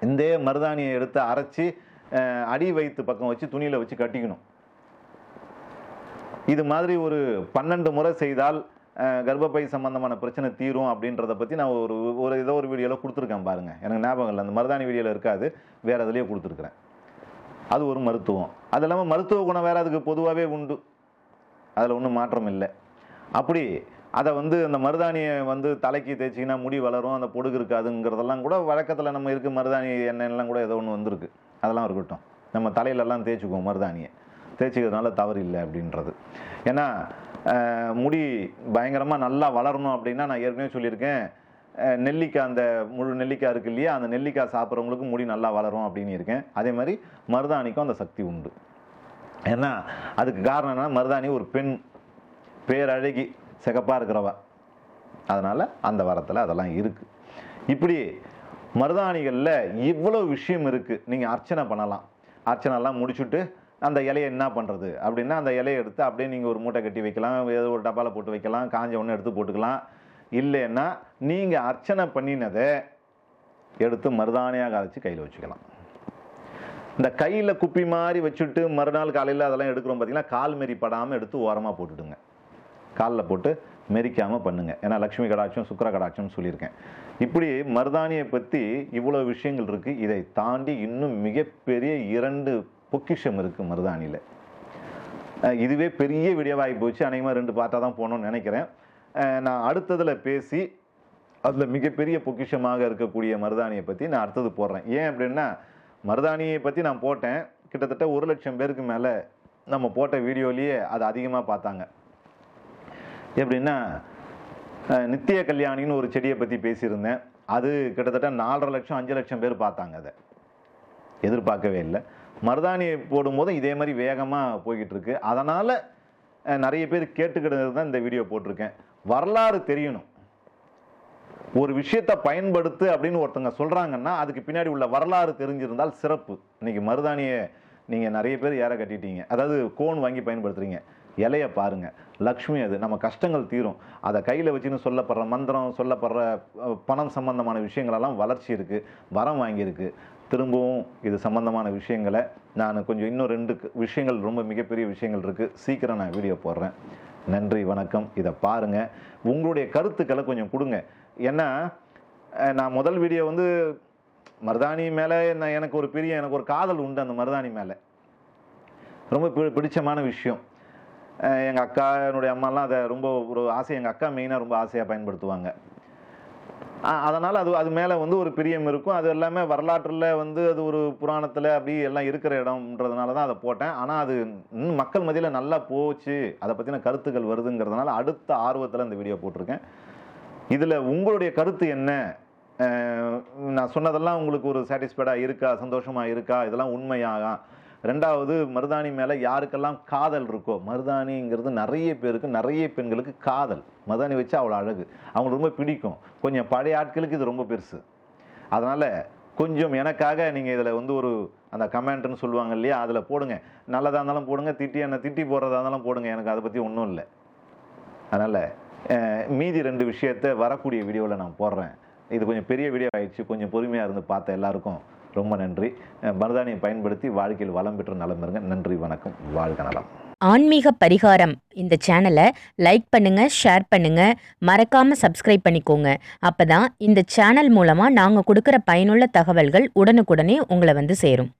இந்த மருதாணியை எடுத்து அரைச்சி அடி வயிற்று பக்கம் வச்சு துணியில் வச்சு கட்டிக்கணும் இது மாதிரி ஒரு பன்னெண்டு முறை செய்தால் கர்ப்பப்பை சம்மந்தமான பிரச்சனை தீரும் அப்படின்றத பற்றி நான் ஒரு ஒரு ஏதோ ஒரு வீடியோவில் கொடுத்துருக்கேன் பாருங்கள் எனக்கு ஞாபகம் இல்லை அந்த மருதாணி வீடியோவில் இருக்காது வேறு இதுலேயே கொடுத்துருக்குறேன் அது ஒரு மருத்துவம் அது இல்லாமல் மருத்துவ குணம் வேறு அதுக்கு பொதுவாகவே உண்டு அதில் ஒன்றும் மாற்றம் இல்லை அப்படி அதை வந்து அந்த மருதாணியை வந்து தலைக்கு தேய்ச்சிங்கன்னா முடி வளரும் அந்த பொடுகு இருக்காதுங்கிறதெல்லாம் கூட வழக்கத்தில் நம்ம இருக்குது மருதாணி எண்ணெயெல்லாம் கூட ஏதோ ஒன்று வந்திருக்கு அதெல்லாம் இருக்கட்டும் நம்ம தலையிலெல்லாம் தேய்ச்சிக்குவோம் மருதாணியை தேய்ச்சிக்கிறதுனால தவறு இல்லை அப்படின்றது ஏன்னா முடி பயங்கரமாக நல்லா வளரணும் அப்படின்னா நான் ஏற்கனவே சொல்லியிருக்கேன் நெல்லிக்காய் அந்த முழு நெல்லிக்காய் இருக்கு இல்லையா அந்த நெல்லிக்காய் சாப்பிட்றவங்களுக்கு முடி நல்லா வளரும் அப்படின்னு இருக்கேன் அதே மாதிரி மருதாணிக்கும் அந்த சக்தி உண்டு ஏன்னா அதுக்கு காரணம் என்னன்னா மருதாணி ஒரு பெண் பேரழகி சிகப்பாக இருக்கிறவ அதனால் அந்த வாரத்தில் அதெல்லாம் இருக்குது இப்படி மருதாணிகளில் இவ்வளோ விஷயம் இருக்குது நீங்கள் அர்ச்சனை பண்ணலாம் அர்ச்சனைலாம் முடிச்சுட்டு அந்த இலையை என்ன பண்ணுறது அப்படின்னா அந்த இலையை எடுத்து அப்படியே நீங்கள் ஒரு மூட்டை கட்டி வைக்கலாம் ஏதோ ஒரு டப்பாவில் போட்டு வைக்கலாம் காஞ்ச ஒன்று எடுத்து போட்டுக்கலாம் இல்லைன்னா நீங்கள் அர்ச்சனை பண்ணினதை எடுத்து மருதாணியாக அரைச்சி கையில் வச்சுக்கலாம் இந்த கையில் குப்பி மாதிரி வச்சுட்டு மறுநாள் காலையில் அதெல்லாம் எடுக்கிறோம் பார்த்தீங்கன்னா கால் மெரிப்படாமல் எடுத்து ஓரமாக போட்டுடுங்க காலில் போட்டு மெரிக்காமல் பண்ணுங்கள் ஏன்னா லக்ஷ்மி கடாட்சம் சுக்கர கடாட்சம்னு சொல்லியிருக்கேன் இப்படி மருதாணியை பற்றி இவ்வளோ விஷயங்கள் இருக்குது இதை தாண்டி இன்னும் மிகப்பெரிய இரண்டு பொக்கிஷம் இருக்குது மருதாணியில் இதுவே பெரிய வீடியோவாகி போச்சு அநேகமாக ரெண்டு பார்த்தா தான் போகணும்னு நினைக்கிறேன் நான் அடுத்ததில் பேசி அதில் மிகப்பெரிய பொக்கிஷமாக இருக்கக்கூடிய மருதாணியை பற்றி நான் அடுத்தது போடுறேன் ஏன் அப்படின்னா மருதாணியை பற்றி நான் போட்டேன் கிட்டத்தட்ட ஒரு லட்சம் பேருக்கு மேலே நம்ம போட்ட வீடியோலேயே அது அதிகமாக பார்த்தாங்க எப்படின்னா நித்திய கல்யாணின்னு ஒரு செடியை பற்றி பேசியிருந்தேன் அது கிட்டத்தட்ட நாலரை லட்சம் அஞ்சு லட்சம் பேர் பார்த்தாங்க அதை எதிர்பார்க்கவே இல்லை மருதாணி போடும்போது இதே மாதிரி வேகமாக போய்கிட்டு இருக்கு அதனால் நிறைய பேர் கேட்டுக்கிட்டது தான் இந்த வீடியோ போட்டிருக்கேன் வரலாறு தெரியணும் ஒரு விஷயத்தை பயன்படுத்து அப்படின்னு ஒருத்தங்க சொல்கிறாங்கன்னா அதுக்கு பின்னாடி உள்ள வரலாறு தெரிஞ்சிருந்தால் சிறப்பு இன்றைக்கி மருதாணியை நீங்கள் நிறைய பேர் ஏற கட்டிட்டீங்க அதாவது கோன் வாங்கி பயன்படுத்துகிறீங்க இலையை பாருங்கள் லக்ஷ்மி அது நம்ம கஷ்டங்கள் தீரும் அதை கையில் வச்சுன்னு சொல்லப்படுற மந்திரம் சொல்லப்படுற பணம் சம்பந்தமான விஷயங்களெல்லாம் வளர்ச்சி இருக்குது வரம் வாங்கியிருக்கு திரும்பவும் இது சம்மந்தமான விஷயங்களை நான் கொஞ்சம் இன்னும் ரெண்டு விஷயங்கள் ரொம்ப மிகப்பெரிய விஷயங்கள் இருக்குது சீக்கிரம் நான் வீடியோ போடுறேன் நன்றி வணக்கம் இதை பாருங்கள் உங்களுடைய கருத்துக்களை கொஞ்சம் கொடுங்க ஏன்னா நான் முதல் வீடியோ வந்து மருதாணி மேலே என்ன எனக்கு ஒரு பெரிய எனக்கு ஒரு காதல் உண்டு அந்த மருதாணி மேலே ரொம்ப பிடிச்சமான விஷயம் எங்கள் அக்கா என்னுடைய அம்மாலாம் அதை ரொம்ப ஒரு ஆசை எங்கள் அக்கா மெயினாக ரொம்ப ஆசையாக பயன்படுத்துவாங்க அதனால் அது அது மேலே வந்து ஒரு பிரியம் இருக்கும் அது எல்லாமே வரலாற்றில் வந்து அது ஒரு புராணத்தில் அப்படி எல்லாம் இருக்கிற இடம்ன்றதுனால தான் அதை போட்டேன் ஆனால் அது இன்னும் மக்கள் மதியில் நல்லா போச்சு அதை பற்றின கருத்துக்கள் வருதுங்கிறதுனால அடுத்த ஆர்வத்தில் இந்த வீடியோ போட்டிருக்கேன் இதில் உங்களுடைய கருத்து என்ன நான் சொன்னதெல்லாம் உங்களுக்கு ஒரு சாட்டிஸ்ஃபைடாக இருக்கா சந்தோஷமாக இருக்கா இதெல்லாம் உண்மையாகா ரெண்டாவது மருதாணி மேலே யாருக்கெல்லாம் காதல் இருக்கோ மருதாணிங்கிறது நிறைய பேருக்கு நிறைய பெண்களுக்கு காதல் மருதாணி வச்சு அவ்வளோ அழகு அவங்களுக்கு ரொம்ப பிடிக்கும் கொஞ்சம் பழைய ஆட்களுக்கு இது ரொம்ப பெருசு அதனால் கொஞ்சம் எனக்காக நீங்கள் இதில் வந்து ஒரு அந்த கமெண்ட்னு சொல்லுவாங்க இல்லையா அதில் போடுங்க நல்லதாக இருந்தாலும் போடுங்க திட்டி என்ன திட்டி போடுறதா இருந்தாலும் போடுங்க எனக்கு அதை பற்றி ஒன்றும் இல்லை அதனால் மீதி ரெண்டு விஷயத்தை வரக்கூடிய வீடியோவில் நான் போடுறேன் இது கொஞ்சம் பெரிய வீடியோ ஆயிடுச்சு கொஞ்சம் பொறுமையாக இருந்து பார்த்தேன் எல்லாருக்கும் ரொம்ப நன்றி பரதானியை பயன்படுத்தி வாழ்க்கையில் வளம் பெற்ற நலம் இருங்க நன்றி வணக்கம் வாழ்க நலம் ஆன்மீக பரிகாரம் இந்த சேனலை லைக் பண்ணுங்கள் ஷேர் பண்ணுங்கள் மறக்காமல் சப்ஸ்கிரைப் பண்ணிக்கோங்க அப்போ தான் இந்த சேனல் மூலமாக நாங்கள் கொடுக்குற பயனுள்ள தகவல்கள் உடனுக்குடனே உங்களை வந்து சேரும்